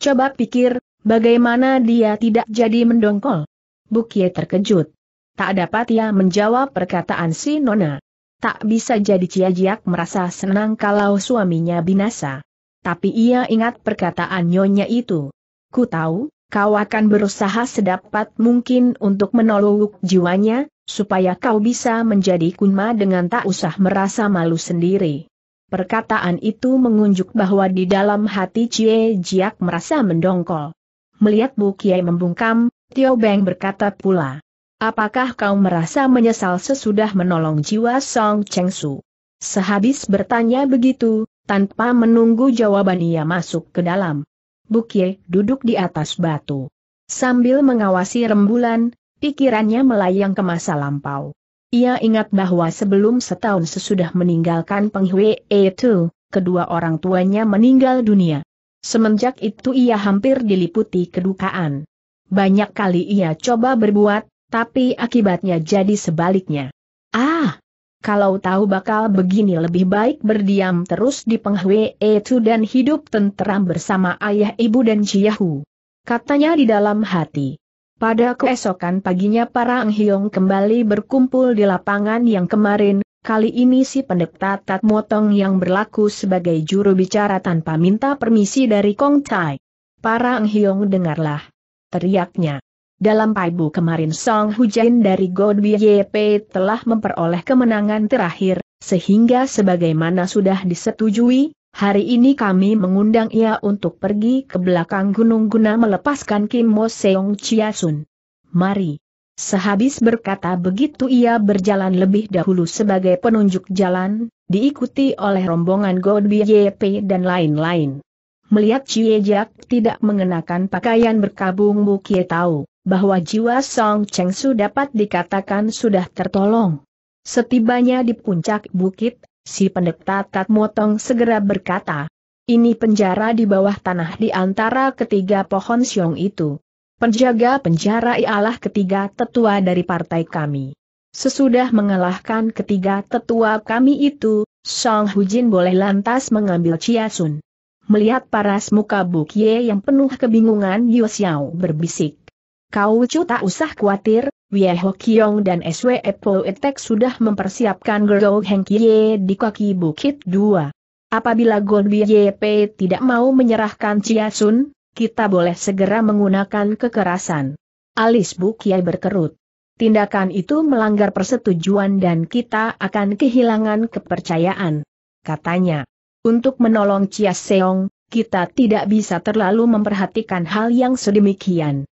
Coba pikir, bagaimana dia tidak jadi mendongkol? Bukie terkejut. Tak dapat ia menjawab perkataan si Nona. Tak bisa jadi Cia Jiak merasa senang kalau suaminya binasa. Tapi ia ingat perkataan nyonya itu. Ku tahu, kau akan berusaha sedapat mungkin untuk menolong jiwanya, supaya kau bisa menjadi kunma dengan tak usah merasa malu sendiri. Perkataan itu mengunjuk bahwa di dalam hati Cie Jiak merasa mendongkol. Melihat Bu Kiai membungkam, Tio Beng berkata pula. Apakah kau merasa menyesal sesudah menolong jiwa Song Cheng Su? Sehabis bertanya begitu, tanpa menunggu jawaban ia masuk ke dalam. Bukye duduk di atas batu. Sambil mengawasi rembulan, pikirannya melayang ke masa lampau. Ia ingat bahwa sebelum setahun sesudah meninggalkan Penghwe itu, kedua orang tuanya meninggal dunia. Semenjak itu ia hampir diliputi kedukaan. Banyak kali ia coba berbuat, tapi akibatnya jadi sebaliknya. Ah, kalau tahu bakal begini lebih baik berdiam terus di Penghui itu dan hidup tenteram bersama ayah ibu dan Ciyahu. Katanya di dalam hati. Pada keesokan paginya para Enghiong kembali berkumpul di lapangan yang kemarin, kali ini si pendekta Tat Motong yang berlaku sebagai juru bicara tanpa minta permisi dari Kong Tai. Para Enghiong dengarlah. Teriaknya. Dalam Paibu kemarin Song Hujain dari God YP telah memperoleh kemenangan terakhir, sehingga sebagaimana sudah disetujui, hari ini kami mengundang ia untuk pergi ke belakang gunung guna melepaskan Kim Mo Seong Chia Sun. Mari. Sehabis berkata begitu ia berjalan lebih dahulu sebagai penunjuk jalan, diikuti oleh rombongan God YP dan lain-lain. Melihat Chie Jack tidak mengenakan pakaian berkabung Bukie tahu bahwa jiwa Song Cheng Su dapat dikatakan sudah tertolong. Setibanya di puncak bukit, si pendeta Tat Motong segera berkata, ini penjara di bawah tanah di antara ketiga pohon siong itu. Penjaga penjara ialah ketiga tetua dari partai kami. Sesudah mengalahkan ketiga tetua kami itu, Song Hujin boleh lantas mengambil Sun. Melihat paras muka Bukye yang penuh kebingungan Yu Xiao berbisik. Kau Ucu tak usah khawatir, Wei Kiong dan SW Poetek sudah mempersiapkan Gerou Heng Kie di kaki Bukit 2. Apabila Gon YP tidak mau menyerahkan Chia Sun, kita boleh segera menggunakan kekerasan. Alis Bu Kiai berkerut. Tindakan itu melanggar persetujuan dan kita akan kehilangan kepercayaan. Katanya, untuk menolong Chia Seong, kita tidak bisa terlalu memperhatikan hal yang sedemikian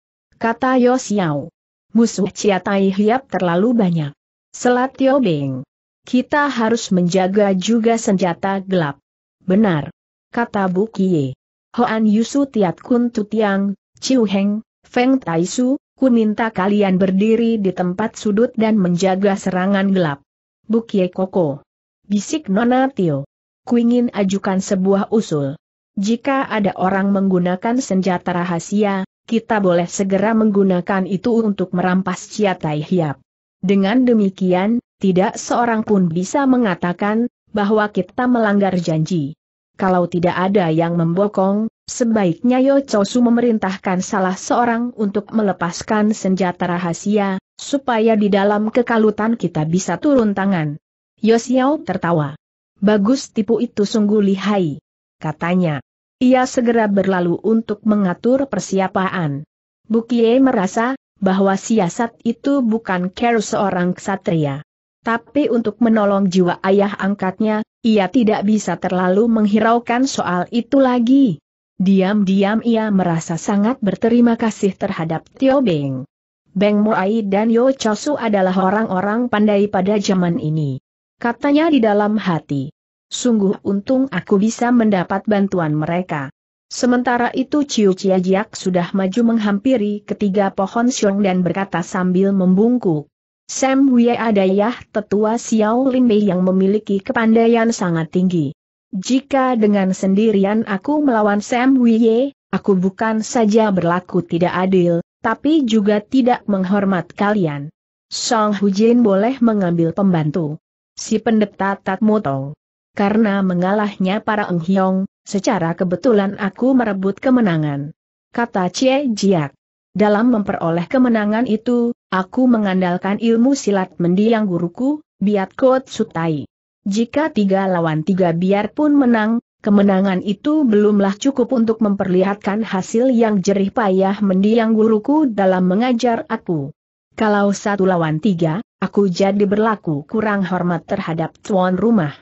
kata Yosiao. Musuh Chia Tai Hiap terlalu banyak. Selat Yo Beng. Kita harus menjaga juga senjata gelap. Benar. Kata Bu Kie. Hoan Yusu Tiat Kun Tutiang, Ciu Heng, Feng Tai Su, ku minta kalian berdiri di tempat sudut dan menjaga serangan gelap. Bu Kie Koko. Bisik Nona Tio. Kuingin ajukan sebuah usul. Jika ada orang menggunakan senjata rahasia, kita boleh segera menggunakan itu untuk merampas Ciatai Hiap. Dengan demikian, tidak seorang pun bisa mengatakan bahwa kita melanggar janji. Kalau tidak ada yang membokong, sebaiknya Yo Chosu memerintahkan salah seorang untuk melepaskan senjata rahasia, supaya di dalam kekalutan kita bisa turun tangan. Yo Xiao tertawa. Bagus tipu itu sungguh lihai. Katanya. Ia segera berlalu untuk mengatur persiapan. Bukie merasa bahwa siasat itu bukan care seorang ksatria. Tapi untuk menolong jiwa ayah angkatnya, ia tidak bisa terlalu menghiraukan soal itu lagi. Diam-diam ia merasa sangat berterima kasih terhadap Tio Beng. Beng Moai dan Yo Chosu adalah orang-orang pandai pada zaman ini. Katanya di dalam hati. Sungguh untung aku bisa mendapat bantuan mereka. Sementara itu Ciu Cia Jiak sudah maju menghampiri ketiga pohon siung dan berkata sambil membungkuk. Sam Wei Adayah tetua Xiao Lin Mei yang memiliki kepandaian sangat tinggi. Jika dengan sendirian aku melawan Sam Wei, aku bukan saja berlaku tidak adil, tapi juga tidak menghormat kalian. Song Hu Jin boleh mengambil pembantu. Si pendeta tak Motong karena mengalahnya para Eng secara kebetulan aku merebut kemenangan. Kata Cie Jiak. Dalam memperoleh kemenangan itu, aku mengandalkan ilmu silat mendiang guruku, Biat Kot Sutai. Jika tiga lawan tiga biarpun menang, kemenangan itu belumlah cukup untuk memperlihatkan hasil yang jerih payah mendiang guruku dalam mengajar aku. Kalau satu lawan tiga, aku jadi berlaku kurang hormat terhadap tuan rumah.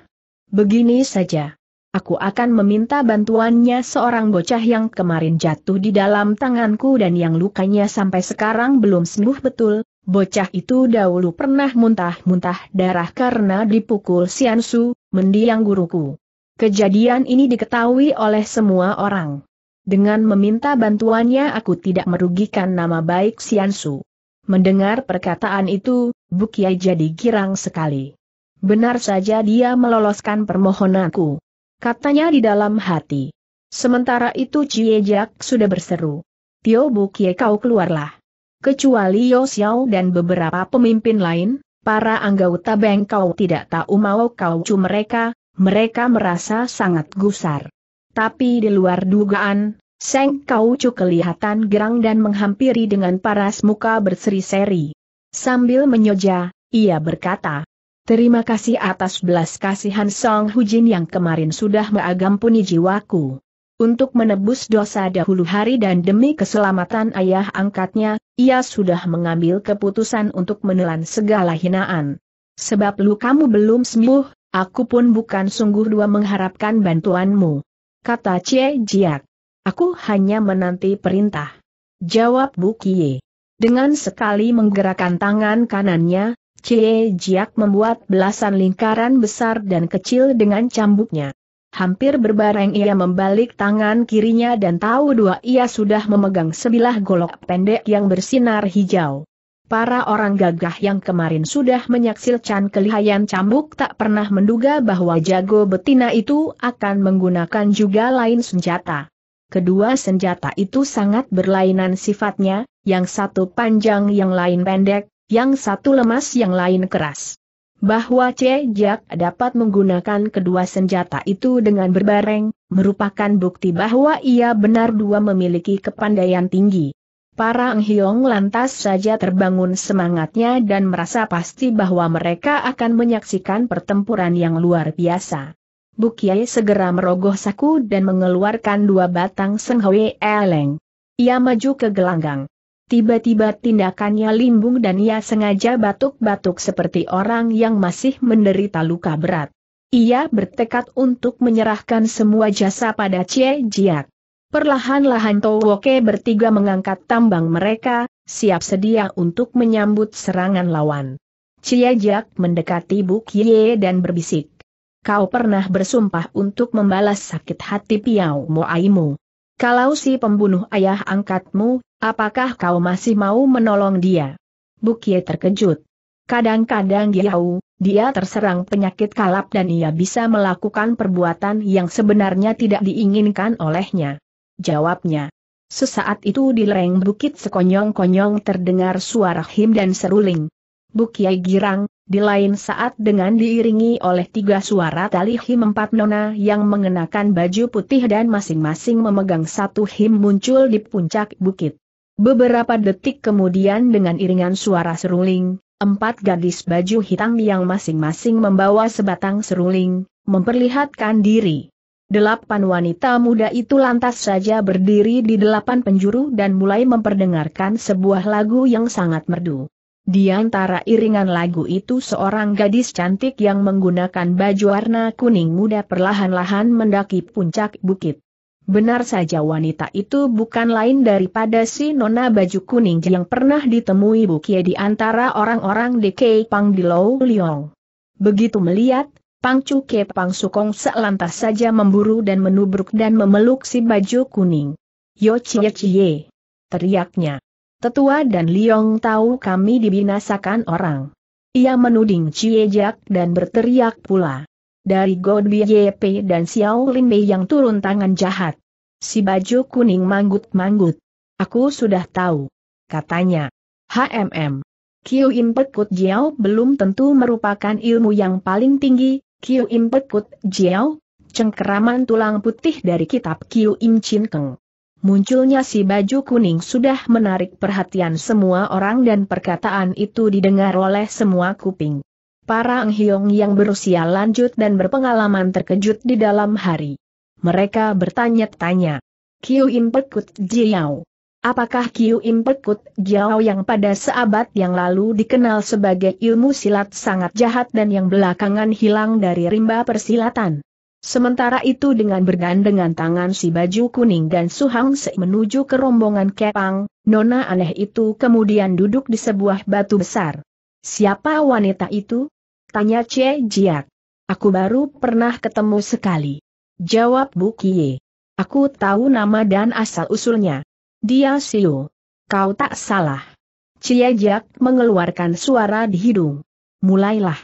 Begini saja. Aku akan meminta bantuannya seorang bocah yang kemarin jatuh di dalam tanganku dan yang lukanya sampai sekarang belum sembuh betul. Bocah itu dahulu pernah muntah-muntah darah karena dipukul Siansu, mendiang guruku. Kejadian ini diketahui oleh semua orang. Dengan meminta bantuannya aku tidak merugikan nama baik Siansu. Mendengar perkataan itu, Bukiai jadi girang sekali. Benar saja dia meloloskan permohonanku. Katanya di dalam hati. Sementara itu Cie Jak sudah berseru. Tio Bukie kau keluarlah. Kecuali Yo Xiao dan beberapa pemimpin lain, para anggota Beng kau tidak tahu mau kau cu mereka, mereka merasa sangat gusar. Tapi di luar dugaan, Seng Kau cu kelihatan gerang dan menghampiri dengan paras muka berseri-seri. Sambil menyoja, ia berkata, Terima kasih atas belas kasihan Song Hujin yang kemarin sudah mengampuni jiwaku. Untuk menebus dosa dahulu hari dan demi keselamatan ayah angkatnya, ia sudah mengambil keputusan untuk menelan segala hinaan. Sebab lu kamu belum sembuh, aku pun bukan sungguh dua mengharapkan bantuanmu. Kata Cie Jiak. Aku hanya menanti perintah. Jawab Bu Kie. Dengan sekali menggerakkan tangan kanannya, Cie Jiak membuat belasan lingkaran besar dan kecil dengan cambuknya. Hampir berbareng ia membalik tangan kirinya dan tahu dua ia sudah memegang sebilah golok pendek yang bersinar hijau. Para orang gagah yang kemarin sudah menyaksikan kelihayan cambuk tak pernah menduga bahwa jago betina itu akan menggunakan juga lain senjata. Kedua senjata itu sangat berlainan sifatnya, yang satu panjang yang lain pendek, yang satu lemas yang lain keras. Bahwa Cejak dapat menggunakan kedua senjata itu dengan berbareng, merupakan bukti bahwa ia benar dua memiliki kepandaian tinggi. Para Anghiong lantas saja terbangun semangatnya dan merasa pasti bahwa mereka akan menyaksikan pertempuran yang luar biasa. Bukiai segera merogoh saku dan mengeluarkan dua batang senghwe Eleng. Ia maju ke gelanggang. Tiba-tiba tindakannya limbung dan ia sengaja batuk-batuk seperti orang yang masih menderita luka berat. Ia bertekad untuk menyerahkan semua jasa pada Cie Jiak. Perlahan-lahan Towoke bertiga mengangkat tambang mereka, siap sedia untuk menyambut serangan lawan. Cie Jiak mendekati Buk Ye dan berbisik. Kau pernah bersumpah untuk membalas sakit hati Piao Moaimu. Kalau si pembunuh ayah angkatmu, apakah kau masih mau menolong dia? Bukie terkejut. Kadang-kadang Yau, ya, dia terserang penyakit kalap dan ia bisa melakukan perbuatan yang sebenarnya tidak diinginkan olehnya. Jawabnya. Sesaat itu di lereng bukit sekonyong-konyong terdengar suara him dan seruling. Bukie girang, di lain saat dengan diiringi oleh tiga suara tali him empat nona yang mengenakan baju putih dan masing-masing memegang satu him muncul di puncak bukit. Beberapa detik kemudian dengan iringan suara seruling, empat gadis baju hitam yang masing-masing membawa sebatang seruling, memperlihatkan diri. Delapan wanita muda itu lantas saja berdiri di delapan penjuru dan mulai memperdengarkan sebuah lagu yang sangat merdu. Di antara iringan lagu itu seorang gadis cantik yang menggunakan baju warna kuning muda perlahan-lahan mendaki puncak bukit. Benar saja wanita itu bukan lain daripada si nona baju kuning yang pernah ditemui Bukie di antara orang-orang di Kepang di Lou Liong. Begitu melihat, Pang Chu Pang Sukong selantas saja memburu dan menubruk dan memeluk si baju kuning. Yo cie cie! Teriaknya. Tetua dan Liong tahu kami dibinasakan orang. Ia menuding Ciejak dan berteriak pula. Dari God Yep dan Xiao Lin Mei yang turun tangan jahat. Si baju kuning manggut-manggut. Aku sudah tahu. Katanya. HMM. Kiu Impekut Jiao belum tentu merupakan ilmu yang paling tinggi, Kiu Impekut Jiao, cengkeraman tulang putih dari kitab Kiu Im Chin Keng. Munculnya si baju kuning sudah menarik perhatian semua orang dan perkataan itu didengar oleh semua kuping. Para anghyong yang berusia lanjut dan berpengalaman terkejut di dalam hari. Mereka bertanya-tanya. Kiu Impekut Jiao. Apakah Kiu Impekut Jiao yang pada seabad yang lalu dikenal sebagai ilmu silat sangat jahat dan yang belakangan hilang dari rimba persilatan? Sementara itu dengan bergandengan tangan si baju kuning dan Suhang Se menuju ke rombongan Kepang, nona aneh itu kemudian duduk di sebuah batu besar. Siapa wanita itu? Tanya Cie Jiak. Aku baru pernah ketemu sekali. Jawab Bu Kie. Aku tahu nama dan asal-usulnya. Dia Siu. Kau tak salah. Cie Jiak mengeluarkan suara di hidung. Mulailah.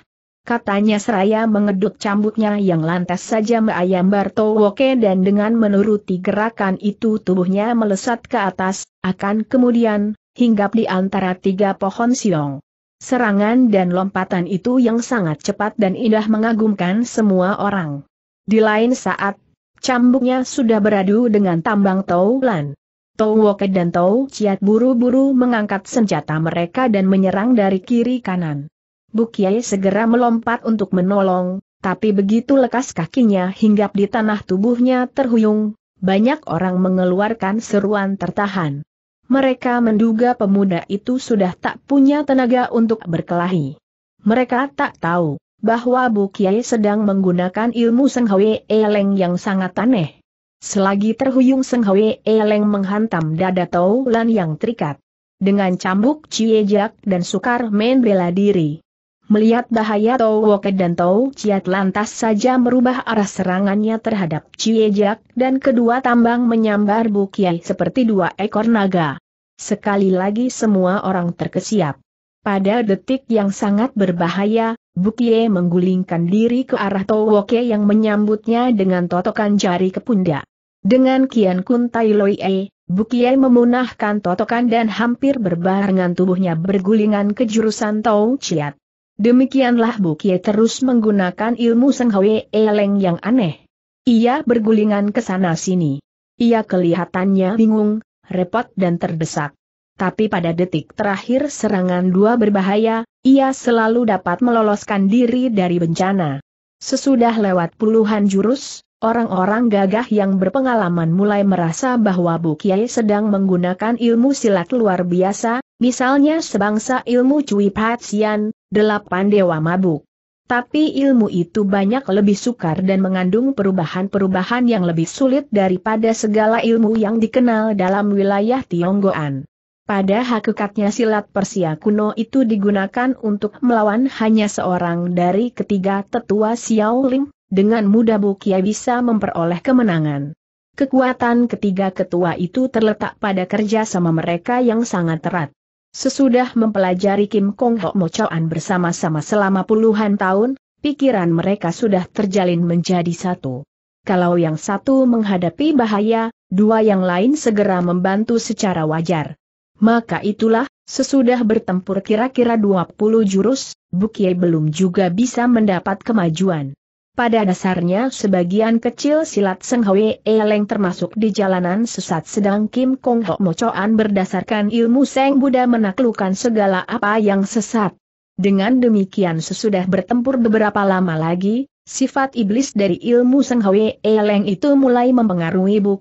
Katanya seraya mengedut cambuknya yang lantas saja meayam Bartowoke dan dengan menuruti gerakan itu tubuhnya melesat ke atas, akan kemudian, hinggap di antara tiga pohon siong. Serangan dan lompatan itu yang sangat cepat dan indah mengagumkan semua orang. Di lain saat, cambuknya sudah beradu dengan tambang Toulan. Touwoke dan Tou Ciat buru-buru mengangkat senjata mereka dan menyerang dari kiri kanan. Bukiai segera melompat untuk menolong, tapi begitu lekas kakinya hinggap di tanah tubuhnya terhuyung, banyak orang mengeluarkan seruan tertahan. Mereka menduga pemuda itu sudah tak punya tenaga untuk berkelahi. Mereka tak tahu bahwa Bukyai sedang menggunakan ilmu Seng Hwe Eleng yang sangat aneh. Selagi terhuyung Seng Hwe Eleng menghantam dada Taulan yang terikat. Dengan cambuk Ciejak dan sukar main bela diri, Melihat bahaya Tou Woke dan Tou Chiat lantas saja merubah arah serangannya terhadap Ciejak, dan kedua tambang menyambar Bu seperti dua ekor naga. Sekali lagi semua orang terkesiap. Pada detik yang sangat berbahaya, Bukye menggulingkan diri ke arah Towoke yang menyambutnya dengan totokan jari ke pundak. Dengan kian kun Loi E, Bukye memunahkan totokan dan hampir berbarengan tubuhnya bergulingan ke jurusan Tau Ciat. Demikianlah Bukie terus menggunakan ilmu Seng Hwe Eleng yang aneh. Ia bergulingan ke sana-sini. Ia kelihatannya bingung, repot dan terdesak. Tapi pada detik terakhir serangan dua berbahaya, ia selalu dapat meloloskan diri dari bencana. Sesudah lewat puluhan jurus, orang-orang gagah yang berpengalaman mulai merasa bahwa Bukie sedang menggunakan ilmu silat luar biasa, Misalnya sebangsa ilmu Cui Patsian, delapan dewa mabuk. Tapi ilmu itu banyak lebih sukar dan mengandung perubahan-perubahan yang lebih sulit daripada segala ilmu yang dikenal dalam wilayah Tionggoan. Pada hakikatnya silat Persia kuno itu digunakan untuk melawan hanya seorang dari ketiga tetua Lim dengan mudah Bukia bisa memperoleh kemenangan. Kekuatan ketiga ketua itu terletak pada kerja sama mereka yang sangat erat. Sesudah mempelajari Kim Kong Ho Mo Chuan bersama-sama selama puluhan tahun, pikiran mereka sudah terjalin menjadi satu. Kalau yang satu menghadapi bahaya, dua yang lain segera membantu secara wajar. Maka itulah, sesudah bertempur kira-kira 20 jurus, Bukie belum juga bisa mendapat kemajuan. Pada dasarnya sebagian kecil silat Seng Hwe Eleng termasuk di jalanan sesat sedang Kim Kong Ho Mocoan berdasarkan ilmu Seng Buddha menaklukkan segala apa yang sesat. Dengan demikian sesudah bertempur beberapa lama lagi, sifat iblis dari ilmu Seng Hwe Eleng itu mulai mempengaruhi Bu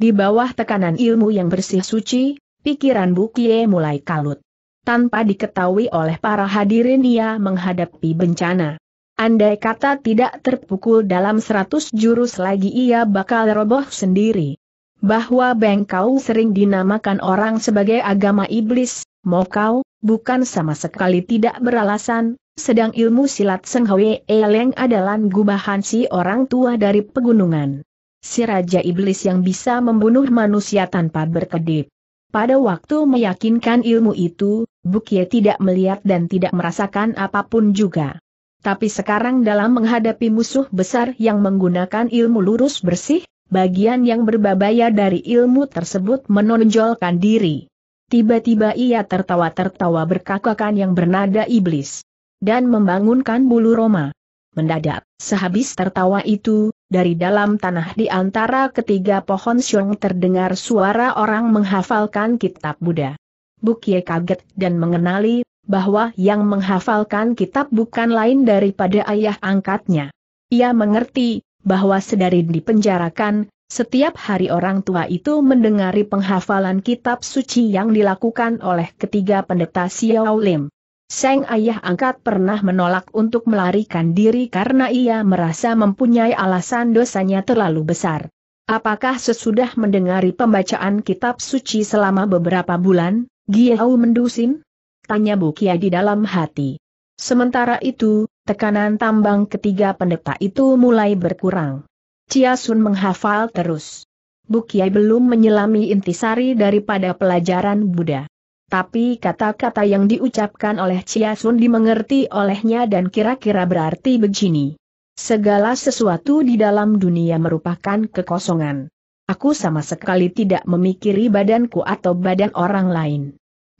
Di bawah tekanan ilmu yang bersih suci, pikiran Bu mulai kalut. Tanpa diketahui oleh para hadirin ia menghadapi bencana. Andai kata tidak terpukul dalam seratus jurus lagi ia bakal roboh sendiri. Bahwa Bengkau sering dinamakan orang sebagai agama iblis, mau kau, bukan sama sekali tidak beralasan, sedang ilmu silat Seng Hwe Eleng adalah gubahan si orang tua dari pegunungan. Si Raja Iblis yang bisa membunuh manusia tanpa berkedip. Pada waktu meyakinkan ilmu itu, Bukie tidak melihat dan tidak merasakan apapun juga. Tapi sekarang dalam menghadapi musuh besar yang menggunakan ilmu lurus bersih, bagian yang berbabaya dari ilmu tersebut menonjolkan diri. Tiba-tiba ia tertawa-tertawa berkakakan yang bernada iblis. Dan membangunkan bulu Roma. Mendadak, sehabis tertawa itu, dari dalam tanah di antara ketiga pohon siung terdengar suara orang menghafalkan kitab Buddha. Bukie kaget dan mengenali bahwa yang menghafalkan kitab bukan lain daripada ayah angkatnya. Ia mengerti bahwa sedari dipenjarakan, setiap hari orang tua itu mendengari penghafalan kitab suci yang dilakukan oleh ketiga pendeta Xiao Lim. Seng ayah angkat pernah menolak untuk melarikan diri karena ia merasa mempunyai alasan dosanya terlalu besar. Apakah sesudah mendengari pembacaan kitab suci selama beberapa bulan, Giau mendusin? Tanya Bukia di dalam hati. Sementara itu, tekanan tambang ketiga pendeta itu mulai berkurang. Chia Sun menghafal terus. Bukia belum menyelami intisari daripada pelajaran Buddha. Tapi kata-kata yang diucapkan oleh Chia Sun dimengerti olehnya dan kira-kira berarti begini. Segala sesuatu di dalam dunia merupakan kekosongan. Aku sama sekali tidak memikiri badanku atau badan orang lain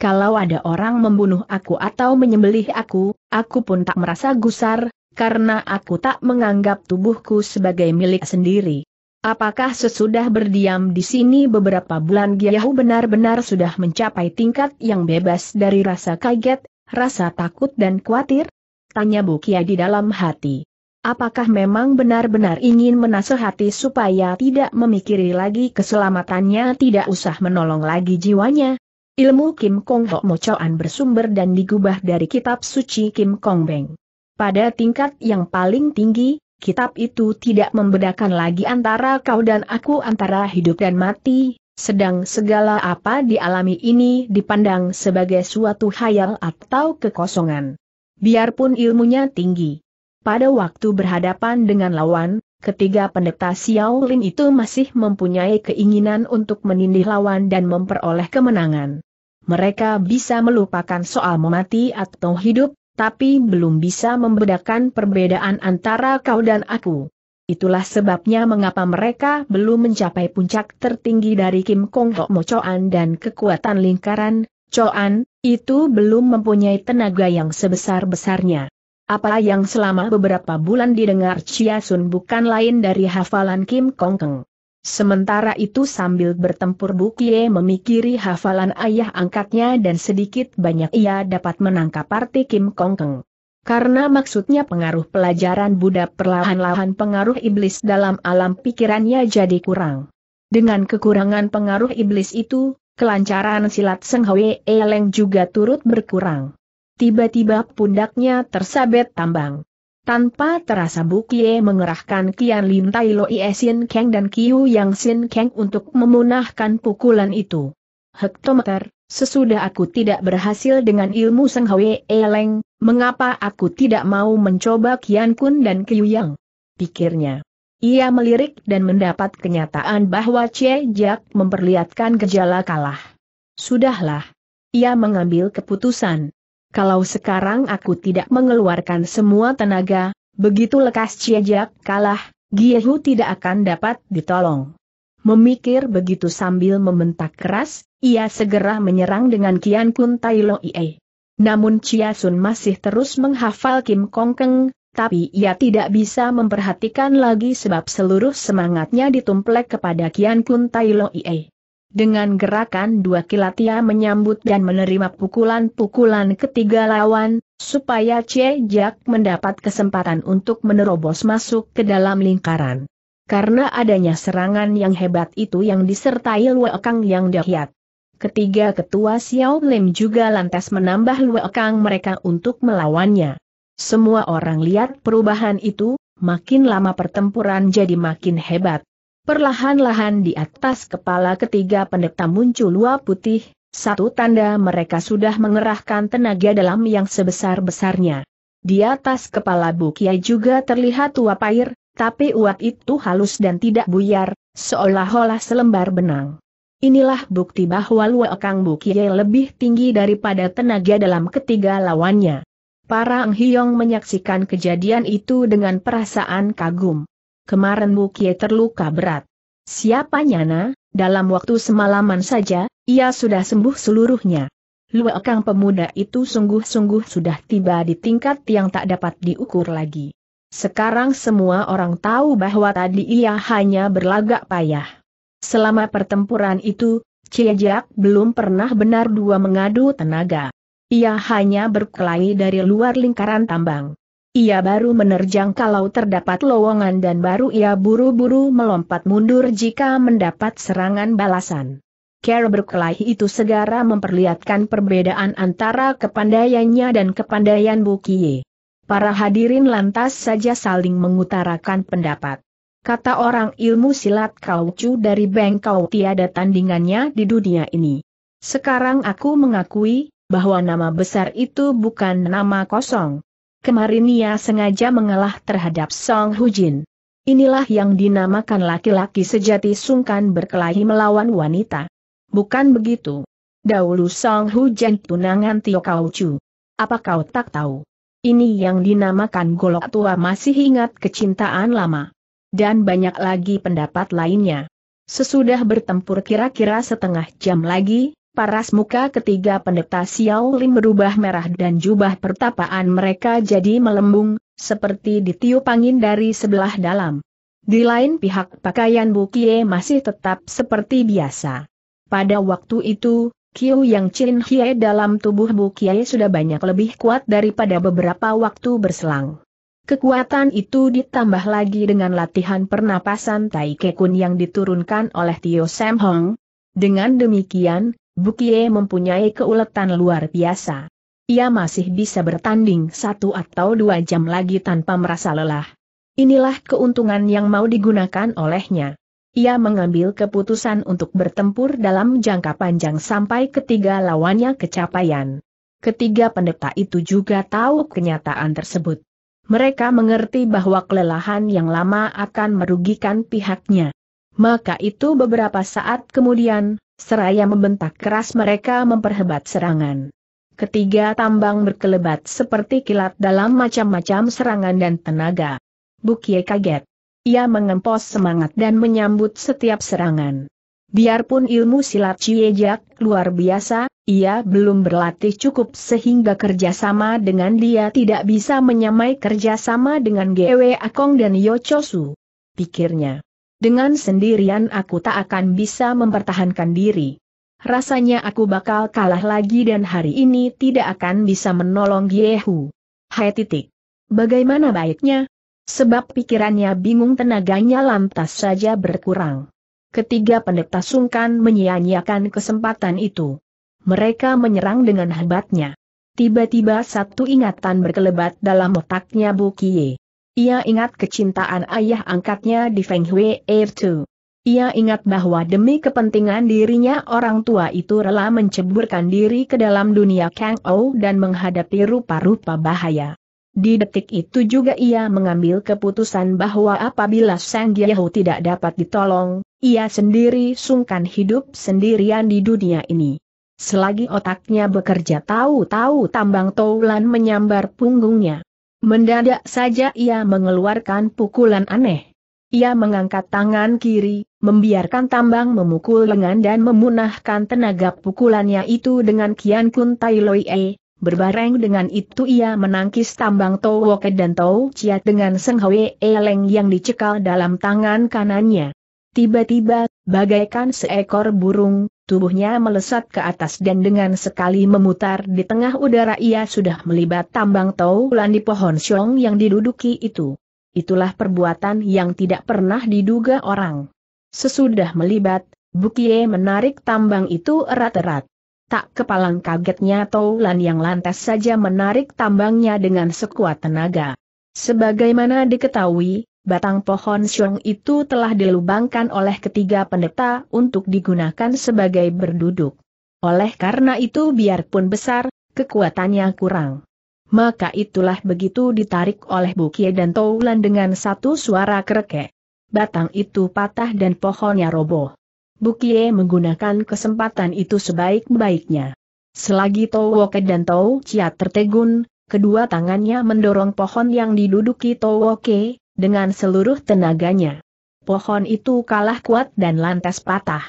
kalau ada orang membunuh aku atau menyembelih aku, aku pun tak merasa gusar, karena aku tak menganggap tubuhku sebagai milik sendiri. Apakah sesudah berdiam di sini beberapa bulan Giyahu benar-benar sudah mencapai tingkat yang bebas dari rasa kaget, rasa takut dan khawatir? Tanya Bukia di dalam hati. Apakah memang benar-benar ingin menasehati supaya tidak memikiri lagi keselamatannya tidak usah menolong lagi jiwanya, Ilmu Kim Kong Ho Mo Choan bersumber dan digubah dari kitab suci Kim Kong Beng. Pada tingkat yang paling tinggi, kitab itu tidak membedakan lagi antara kau dan aku antara hidup dan mati, sedang segala apa dialami ini dipandang sebagai suatu hayal atau kekosongan. Biarpun ilmunya tinggi, pada waktu berhadapan dengan lawan, ketiga pendeta Xiao Lin itu masih mempunyai keinginan untuk menindih lawan dan memperoleh kemenangan. Mereka bisa melupakan soal mati atau hidup, tapi belum bisa membedakan perbedaan antara kau dan aku. Itulah sebabnya mengapa mereka belum mencapai puncak tertinggi dari Kim Kong Kok Mo Choan dan kekuatan lingkaran, Choan, itu belum mempunyai tenaga yang sebesar-besarnya. Apa yang selama beberapa bulan didengar Chia Sun bukan lain dari hafalan Kim Kong Keng. Sementara itu sambil bertempur Kie memikiri hafalan ayah angkatnya dan sedikit banyak ia dapat menangkap arti Kim Kong Keng. Karena maksudnya pengaruh pelajaran Buddha perlahan-lahan pengaruh iblis dalam alam pikirannya jadi kurang. Dengan kekurangan pengaruh iblis itu, kelancaran silat Seng Hwe Eleng juga turut berkurang tiba-tiba pundaknya tersabet tambang. Tanpa terasa Bukie mengerahkan Kian Lin Tai Loi Sin Kang dan Kiu Yang Sin Kang untuk memunahkan pukulan itu. Hektometer, sesudah aku tidak berhasil dengan ilmu Seng Hwe Eleng, mengapa aku tidak mau mencoba Kian Kun dan Kiu Yang? Pikirnya. Ia melirik dan mendapat kenyataan bahwa Che Jack memperlihatkan gejala kalah. Sudahlah. Ia mengambil keputusan kalau sekarang aku tidak mengeluarkan semua tenaga, begitu lekas Ciajak kalah, Giehu tidak akan dapat ditolong. Memikir begitu sambil membentak keras, ia segera menyerang dengan Kian Kun Tai Lo Ie. Namun Chia Sun masih terus menghafal Kim Kong Keng, tapi ia tidak bisa memperhatikan lagi sebab seluruh semangatnya ditumplek kepada Kian Kun Tai Lo Ie. Dengan gerakan dua kilat ia menyambut dan menerima pukulan-pukulan ketiga lawan, supaya Che Jack mendapat kesempatan untuk menerobos masuk ke dalam lingkaran. Karena adanya serangan yang hebat itu yang disertai luekang yang dahsyat. Ketiga ketua Xiao Lim juga lantas menambah luekang mereka untuk melawannya. Semua orang lihat perubahan itu, makin lama pertempuran jadi makin hebat. Perlahan-lahan di atas kepala ketiga pendeta muncul luar putih, satu tanda mereka sudah mengerahkan tenaga dalam yang sebesar-besarnya. Di atas kepala Bukiai juga terlihat uap air, tapi uap itu halus dan tidak buyar, seolah-olah selembar benang. Inilah bukti bahwa Lua Kang Bukiai lebih tinggi daripada tenaga dalam ketiga lawannya. Para Ang Hiong menyaksikan kejadian itu dengan perasaan kagum kemarin Mukie terluka berat. Siapa nyana, dalam waktu semalaman saja, ia sudah sembuh seluruhnya. Luakang pemuda itu sungguh-sungguh sudah tiba di tingkat yang tak dapat diukur lagi. Sekarang semua orang tahu bahwa tadi ia hanya berlagak payah. Selama pertempuran itu, Ciejak belum pernah benar dua mengadu tenaga. Ia hanya berkelahi dari luar lingkaran tambang. Ia baru menerjang kalau terdapat lowongan dan baru ia buru-buru melompat mundur jika mendapat serangan balasan. Care berkelahi itu segera memperlihatkan perbedaan antara kepandaiannya dan kepandaian Bukie. Para hadirin lantas saja saling mengutarakan pendapat. Kata orang ilmu silat kaucu dari Bengkau tiada tandingannya di dunia ini. Sekarang aku mengakui, bahwa nama besar itu bukan nama kosong kemarin ia sengaja mengalah terhadap Song Hujin. Inilah yang dinamakan laki-laki sejati sungkan berkelahi melawan wanita. Bukan begitu. Dahulu Song Hujin tunangan Tio Kau Chu. Apa kau tak tahu? Ini yang dinamakan golok tua masih ingat kecintaan lama. Dan banyak lagi pendapat lainnya. Sesudah bertempur kira-kira setengah jam lagi, Paras muka ketiga pendeta Xiao Lim berubah merah dan jubah pertapaan mereka jadi melembung, seperti ditiup angin dari sebelah dalam. Di lain pihak pakaian Bukie masih tetap seperti biasa. Pada waktu itu, Kiu Yang Chin Hie dalam tubuh Bukie sudah banyak lebih kuat daripada beberapa waktu berselang. Kekuatan itu ditambah lagi dengan latihan pernapasan Tai Kekun yang diturunkan oleh Tio Sam Hong. Dengan demikian, Bukie mempunyai keuletan luar biasa. Ia masih bisa bertanding satu atau dua jam lagi tanpa merasa lelah. Inilah keuntungan yang mau digunakan olehnya. Ia mengambil keputusan untuk bertempur dalam jangka panjang sampai ketiga lawannya kecapaian. Ketiga pendeta itu juga tahu kenyataan tersebut. Mereka mengerti bahwa kelelahan yang lama akan merugikan pihaknya. Maka itu beberapa saat kemudian, Seraya membentak keras mereka memperhebat serangan. Ketiga tambang berkelebat seperti kilat dalam macam-macam serangan dan tenaga. Bukie kaget. Ia mengempos semangat dan menyambut setiap serangan. Biarpun ilmu silat Ciejak luar biasa, ia belum berlatih cukup sehingga kerjasama dengan dia tidak bisa menyamai kerjasama dengan Gwe Akong dan Yochosu. Pikirnya. Dengan sendirian aku tak akan bisa mempertahankan diri. Rasanya aku bakal kalah lagi dan hari ini tidak akan bisa menolong Yehu. Hai titik. Bagaimana baiknya? Sebab pikirannya bingung tenaganya lantas saja berkurang. Ketiga pendeta sungkan menyia-nyiakan kesempatan itu. Mereka menyerang dengan hebatnya. Tiba-tiba satu ingatan berkelebat dalam otaknya Bukie. Ia ingat kecintaan ayah angkatnya di Feng Hui Air Tu. Ia ingat bahwa demi kepentingan dirinya orang tua itu rela menceburkan diri ke dalam dunia Kang Ou dan menghadapi rupa-rupa bahaya. Di detik itu juga ia mengambil keputusan bahwa apabila Sang Giyahu tidak dapat ditolong, ia sendiri sungkan hidup sendirian di dunia ini. Selagi otaknya bekerja tahu-tahu tambang Toulan menyambar punggungnya. Mendadak saja ia mengeluarkan pukulan aneh. Ia mengangkat tangan kiri, membiarkan tambang memukul lengan dan memunahkan tenaga pukulannya itu dengan Kian Kun Tai Loi E. Berbareng dengan itu ia menangkis tambang Woke dan Tou Ciat dengan Seng Hwe Eleng yang dicekal dalam tangan kanannya. Tiba-tiba, bagaikan seekor burung, Tubuhnya melesat ke atas dan dengan sekali memutar di tengah udara ia sudah melibat tambang taulan di pohon siong yang diduduki itu. Itulah perbuatan yang tidak pernah diduga orang. Sesudah melibat, Bukie menarik tambang itu erat-erat. Tak kepalang kagetnya Taulan yang lantas saja menarik tambangnya dengan sekuat tenaga. Sebagaimana diketahui, batang pohon siung itu telah dilubangkan oleh ketiga pendeta untuk digunakan sebagai berduduk. Oleh karena itu biarpun besar, kekuatannya kurang. Maka itulah begitu ditarik oleh Bukie dan Toulan dengan satu suara kerekek. Batang itu patah dan pohonnya roboh. Bukie menggunakan kesempatan itu sebaik-baiknya. Selagi Towoke dan Tou Chia tertegun, kedua tangannya mendorong pohon yang diduduki Towoke, dengan seluruh tenaganya. Pohon itu kalah kuat dan lantas patah.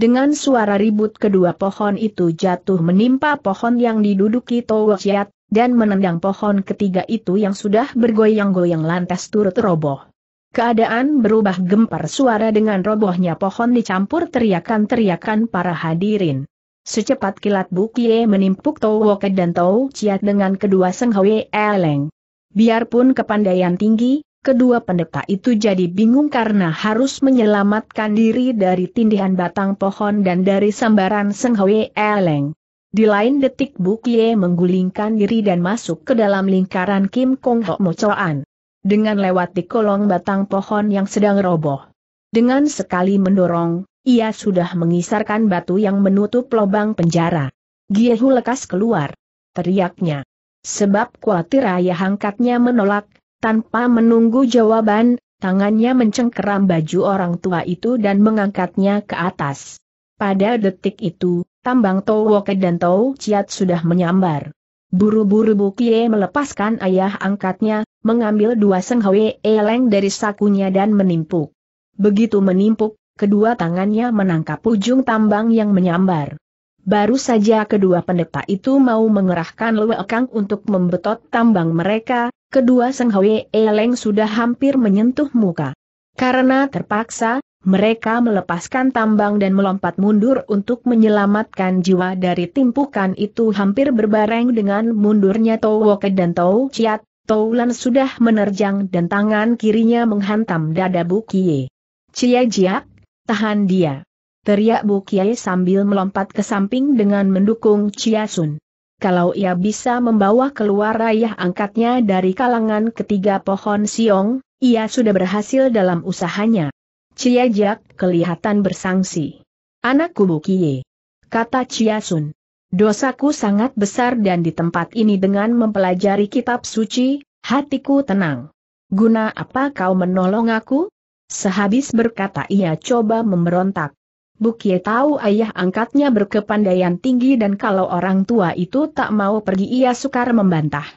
Dengan suara ribut kedua pohon itu jatuh menimpa pohon yang diduduki Towochiat, dan menendang pohon ketiga itu yang sudah bergoyang-goyang lantas turut roboh. Keadaan berubah gempar suara dengan robohnya pohon dicampur teriakan-teriakan para hadirin. Secepat kilat Bukie menimpuk Towoke dan Chiat dengan kedua Senghoe Eleng. Biarpun kepandaian tinggi, Kedua pendeta itu jadi bingung karena harus menyelamatkan diri dari tindihan batang pohon dan dari sambaran Seng Hwe Eleng. Di lain detik Bukye menggulingkan diri dan masuk ke dalam lingkaran Kim Kong Ho Choan. Dengan lewat di kolong batang pohon yang sedang roboh. Dengan sekali mendorong, ia sudah mengisarkan batu yang menutup lubang penjara. Giehu lekas keluar. Teriaknya. Sebab kuatir ayah angkatnya menolak, tanpa menunggu jawaban, tangannya mencengkeram baju orang tua itu dan mengangkatnya ke atas. Pada detik itu, tambang Towoke dan Tau Ciat sudah menyambar. Buru-buru Bukie melepaskan ayah angkatnya, mengambil dua senghawe eleng dari sakunya dan menimpuk. Begitu menimpuk, kedua tangannya menangkap ujung tambang yang menyambar. Baru saja kedua pendeta itu mau mengerahkan lewekang untuk membetot tambang mereka, kedua Seng Hwe Eleng sudah hampir menyentuh muka. Karena terpaksa, mereka melepaskan tambang dan melompat mundur untuk menyelamatkan jiwa dari timpukan itu hampir berbareng dengan mundurnya Tou Woke dan Tou Chiat, lan sudah menerjang dan tangan kirinya menghantam dada Bu Kie. Cia Jiak, tahan dia. Teriak Bu Kie sambil melompat ke samping dengan mendukung Chia Sun kalau ia bisa membawa keluar ayah angkatnya dari kalangan ketiga pohon siong, ia sudah berhasil dalam usahanya. Chia Jiak kelihatan bersangsi. Anakku Bukie. Kata Chia Sun. Dosaku sangat besar dan di tempat ini dengan mempelajari kitab suci, hatiku tenang. Guna apa kau menolong aku? Sehabis berkata ia coba memberontak. Bukie tahu ayah angkatnya berkepandaian tinggi dan kalau orang tua itu tak mau pergi ia sukar membantah.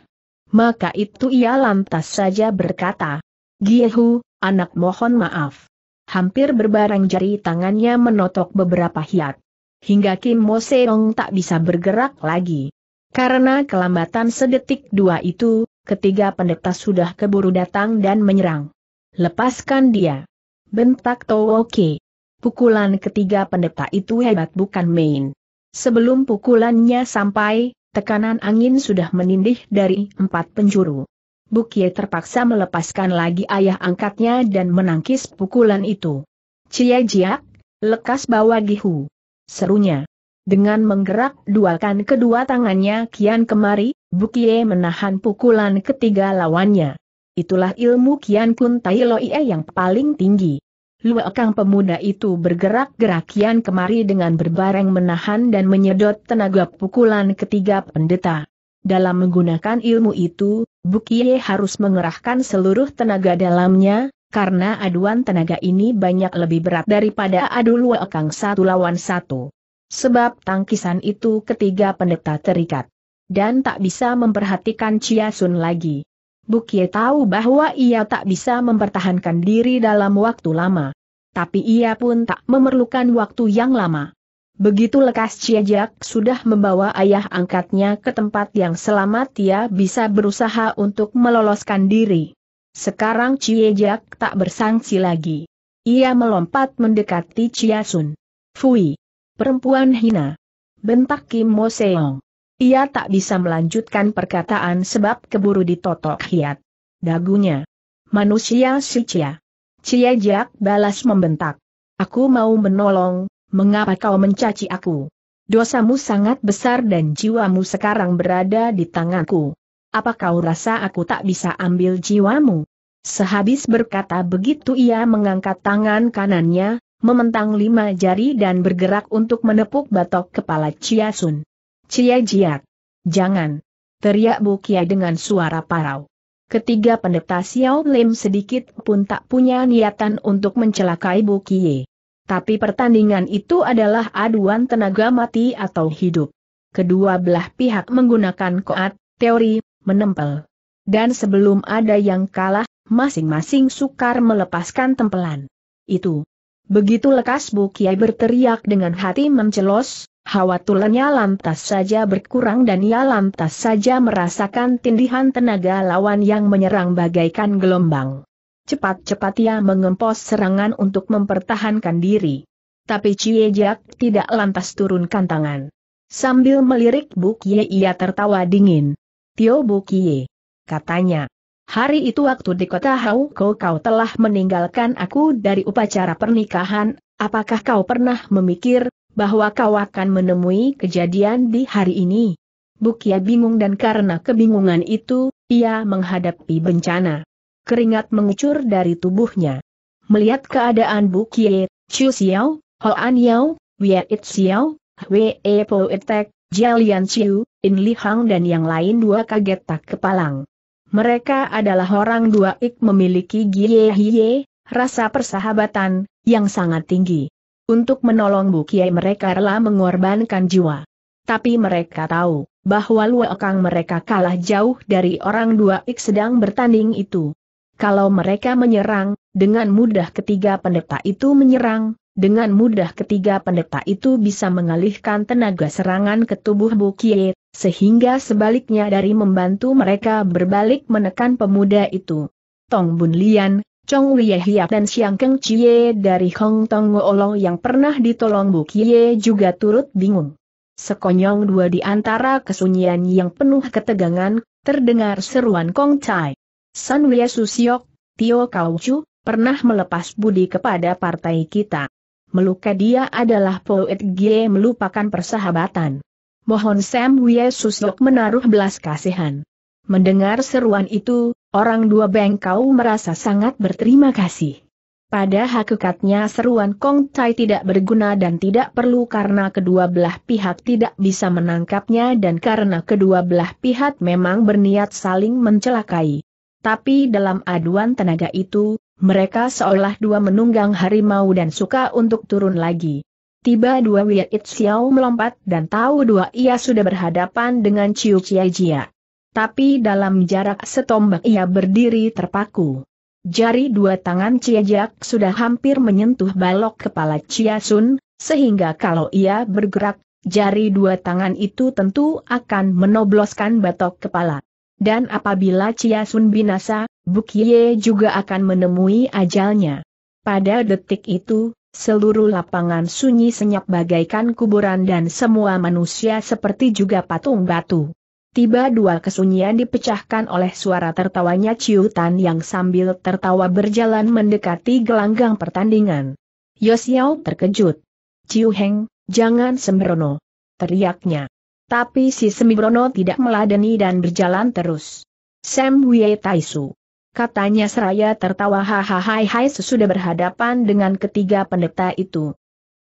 Maka itu ia lantas saja berkata, Giehu, anak mohon maaf. Hampir berbarang jari tangannya menotok beberapa hiat. Hingga Kim Mo Seong tak bisa bergerak lagi. Karena kelambatan sedetik dua itu, ketiga pendeta sudah keburu datang dan menyerang. Lepaskan dia. Bentak Okay. Pukulan ketiga pendeta itu hebat bukan main. Sebelum pukulannya sampai, tekanan angin sudah menindih dari empat penjuru. Bukie terpaksa melepaskan lagi ayah angkatnya dan menangkis pukulan itu. Cia jiak, lekas bawa gihu. Serunya. Dengan menggerak dualkan kedua tangannya kian kemari, Bukie menahan pukulan ketiga lawannya. Itulah ilmu kian kun tai loie yang paling tinggi. Luakang pemuda itu bergerak-gerak kian kemari dengan berbareng menahan dan menyedot tenaga pukulan ketiga pendeta. Dalam menggunakan ilmu itu, Bukie harus mengerahkan seluruh tenaga dalamnya, karena aduan tenaga ini banyak lebih berat daripada adu luakang satu lawan satu. Sebab tangkisan itu ketiga pendeta terikat. Dan tak bisa memperhatikan Chia Sun lagi. Bukie tahu bahwa ia tak bisa mempertahankan diri dalam waktu lama. Tapi ia pun tak memerlukan waktu yang lama. Begitu lekas Ciajak sudah membawa ayah angkatnya ke tempat yang selamat ia bisa berusaha untuk meloloskan diri. Sekarang Ciejak tak bersangsi lagi. Ia melompat mendekati Ciasun. Fui! Perempuan hina! Bentak Kim Mo Seong. Ia tak bisa melanjutkan perkataan sebab keburu ditotok hiat. Dagunya. Manusia si Cia. Cia Jak balas membentak. Aku mau menolong, mengapa kau mencaci aku? Dosamu sangat besar dan jiwamu sekarang berada di tanganku. Apa kau rasa aku tak bisa ambil jiwamu? Sehabis berkata begitu ia mengangkat tangan kanannya, mementang lima jari dan bergerak untuk menepuk batok kepala Chia Sun. Cia jiat. Jangan. Teriak Bukia dengan suara parau. Ketiga pendeta Xiao Lim sedikit pun tak punya niatan untuk mencelakai Bukie. Tapi pertandingan itu adalah aduan tenaga mati atau hidup. Kedua belah pihak menggunakan koat, teori, menempel. Dan sebelum ada yang kalah, masing-masing sukar melepaskan tempelan. Itu. Begitu lekas bukia berteriak dengan hati mencelos, Hawa tulangnya lantas saja berkurang dan ia lantas saja merasakan tindihan tenaga lawan yang menyerang bagaikan gelombang. Cepat-cepat ia mengempos serangan untuk mempertahankan diri. Tapi Ciejak tidak lantas turunkan tangan. Sambil melirik Ye ia tertawa dingin. Tio Ye. Katanya. Hari itu waktu di kota Kau kau telah meninggalkan aku dari upacara pernikahan, apakah kau pernah memikir, bahwa kau akan menemui kejadian di hari ini. Bukia bingung dan karena kebingungan itu, ia menghadapi bencana. Keringat mengucur dari tubuhnya. Melihat keadaan Bukia, Chu Xiao, Hoan Yao, Wei It Xiao, Wei Po Etek, Jialian Chiu, In Li Hang dan yang lain dua kaget tak kepalang. Mereka adalah orang dua ik memiliki gie hie, rasa persahabatan, yang sangat tinggi. Untuk menolong Bukiai mereka rela mengorbankan jiwa. Tapi mereka tahu, bahwa Luokang mereka kalah jauh dari orang dua ik sedang bertanding itu. Kalau mereka menyerang, dengan mudah ketiga pendeta itu menyerang, dengan mudah ketiga pendeta itu bisa mengalihkan tenaga serangan ke tubuh Bukiai, sehingga sebaliknya dari membantu mereka berbalik menekan pemuda itu. Tong Bun Lian, Chong Wei Hiap dan Siang Keng Chie dari Hong Tong Ngoolong yang pernah ditolong Bu Kie juga turut bingung. Sekonyong dua di antara kesunyian yang penuh ketegangan, terdengar seruan Kong Chai. San Wei Susiok, Tio Kau Chu, pernah melepas budi kepada partai kita. Meluka dia adalah poet Gie melupakan persahabatan. Mohon Sam Wei Susiok menaruh belas kasihan. Mendengar seruan itu, Orang dua bengkau merasa sangat berterima kasih. Pada hakikatnya seruan Kong Tai tidak berguna dan tidak perlu karena kedua belah pihak tidak bisa menangkapnya dan karena kedua belah pihak memang berniat saling mencelakai. Tapi dalam aduan tenaga itu, mereka seolah dua menunggang harimau dan suka untuk turun lagi. Tiba dua Wiat Xiao melompat dan tahu dua ia sudah berhadapan dengan Ciu Chia Jia tapi dalam jarak setombak ia berdiri terpaku. Jari dua tangan Ciejak sudah hampir menyentuh balok kepala Chia Sun, sehingga kalau ia bergerak, jari dua tangan itu tentu akan menobloskan batok kepala. Dan apabila Chia Sun binasa, Bukye juga akan menemui ajalnya. Pada detik itu, seluruh lapangan sunyi senyap bagaikan kuburan dan semua manusia seperti juga patung batu. Tiba dua kesunyian dipecahkan oleh suara tertawanya Ciutan yang sambil tertawa berjalan mendekati gelanggang pertandingan. Yosiao terkejut. Ciu Heng, jangan sembrono. Teriaknya. Tapi si Sembrono tidak meladeni dan berjalan terus. Sam Wei Taisu. Katanya seraya tertawa hahaha hai sesudah berhadapan dengan ketiga pendeta itu.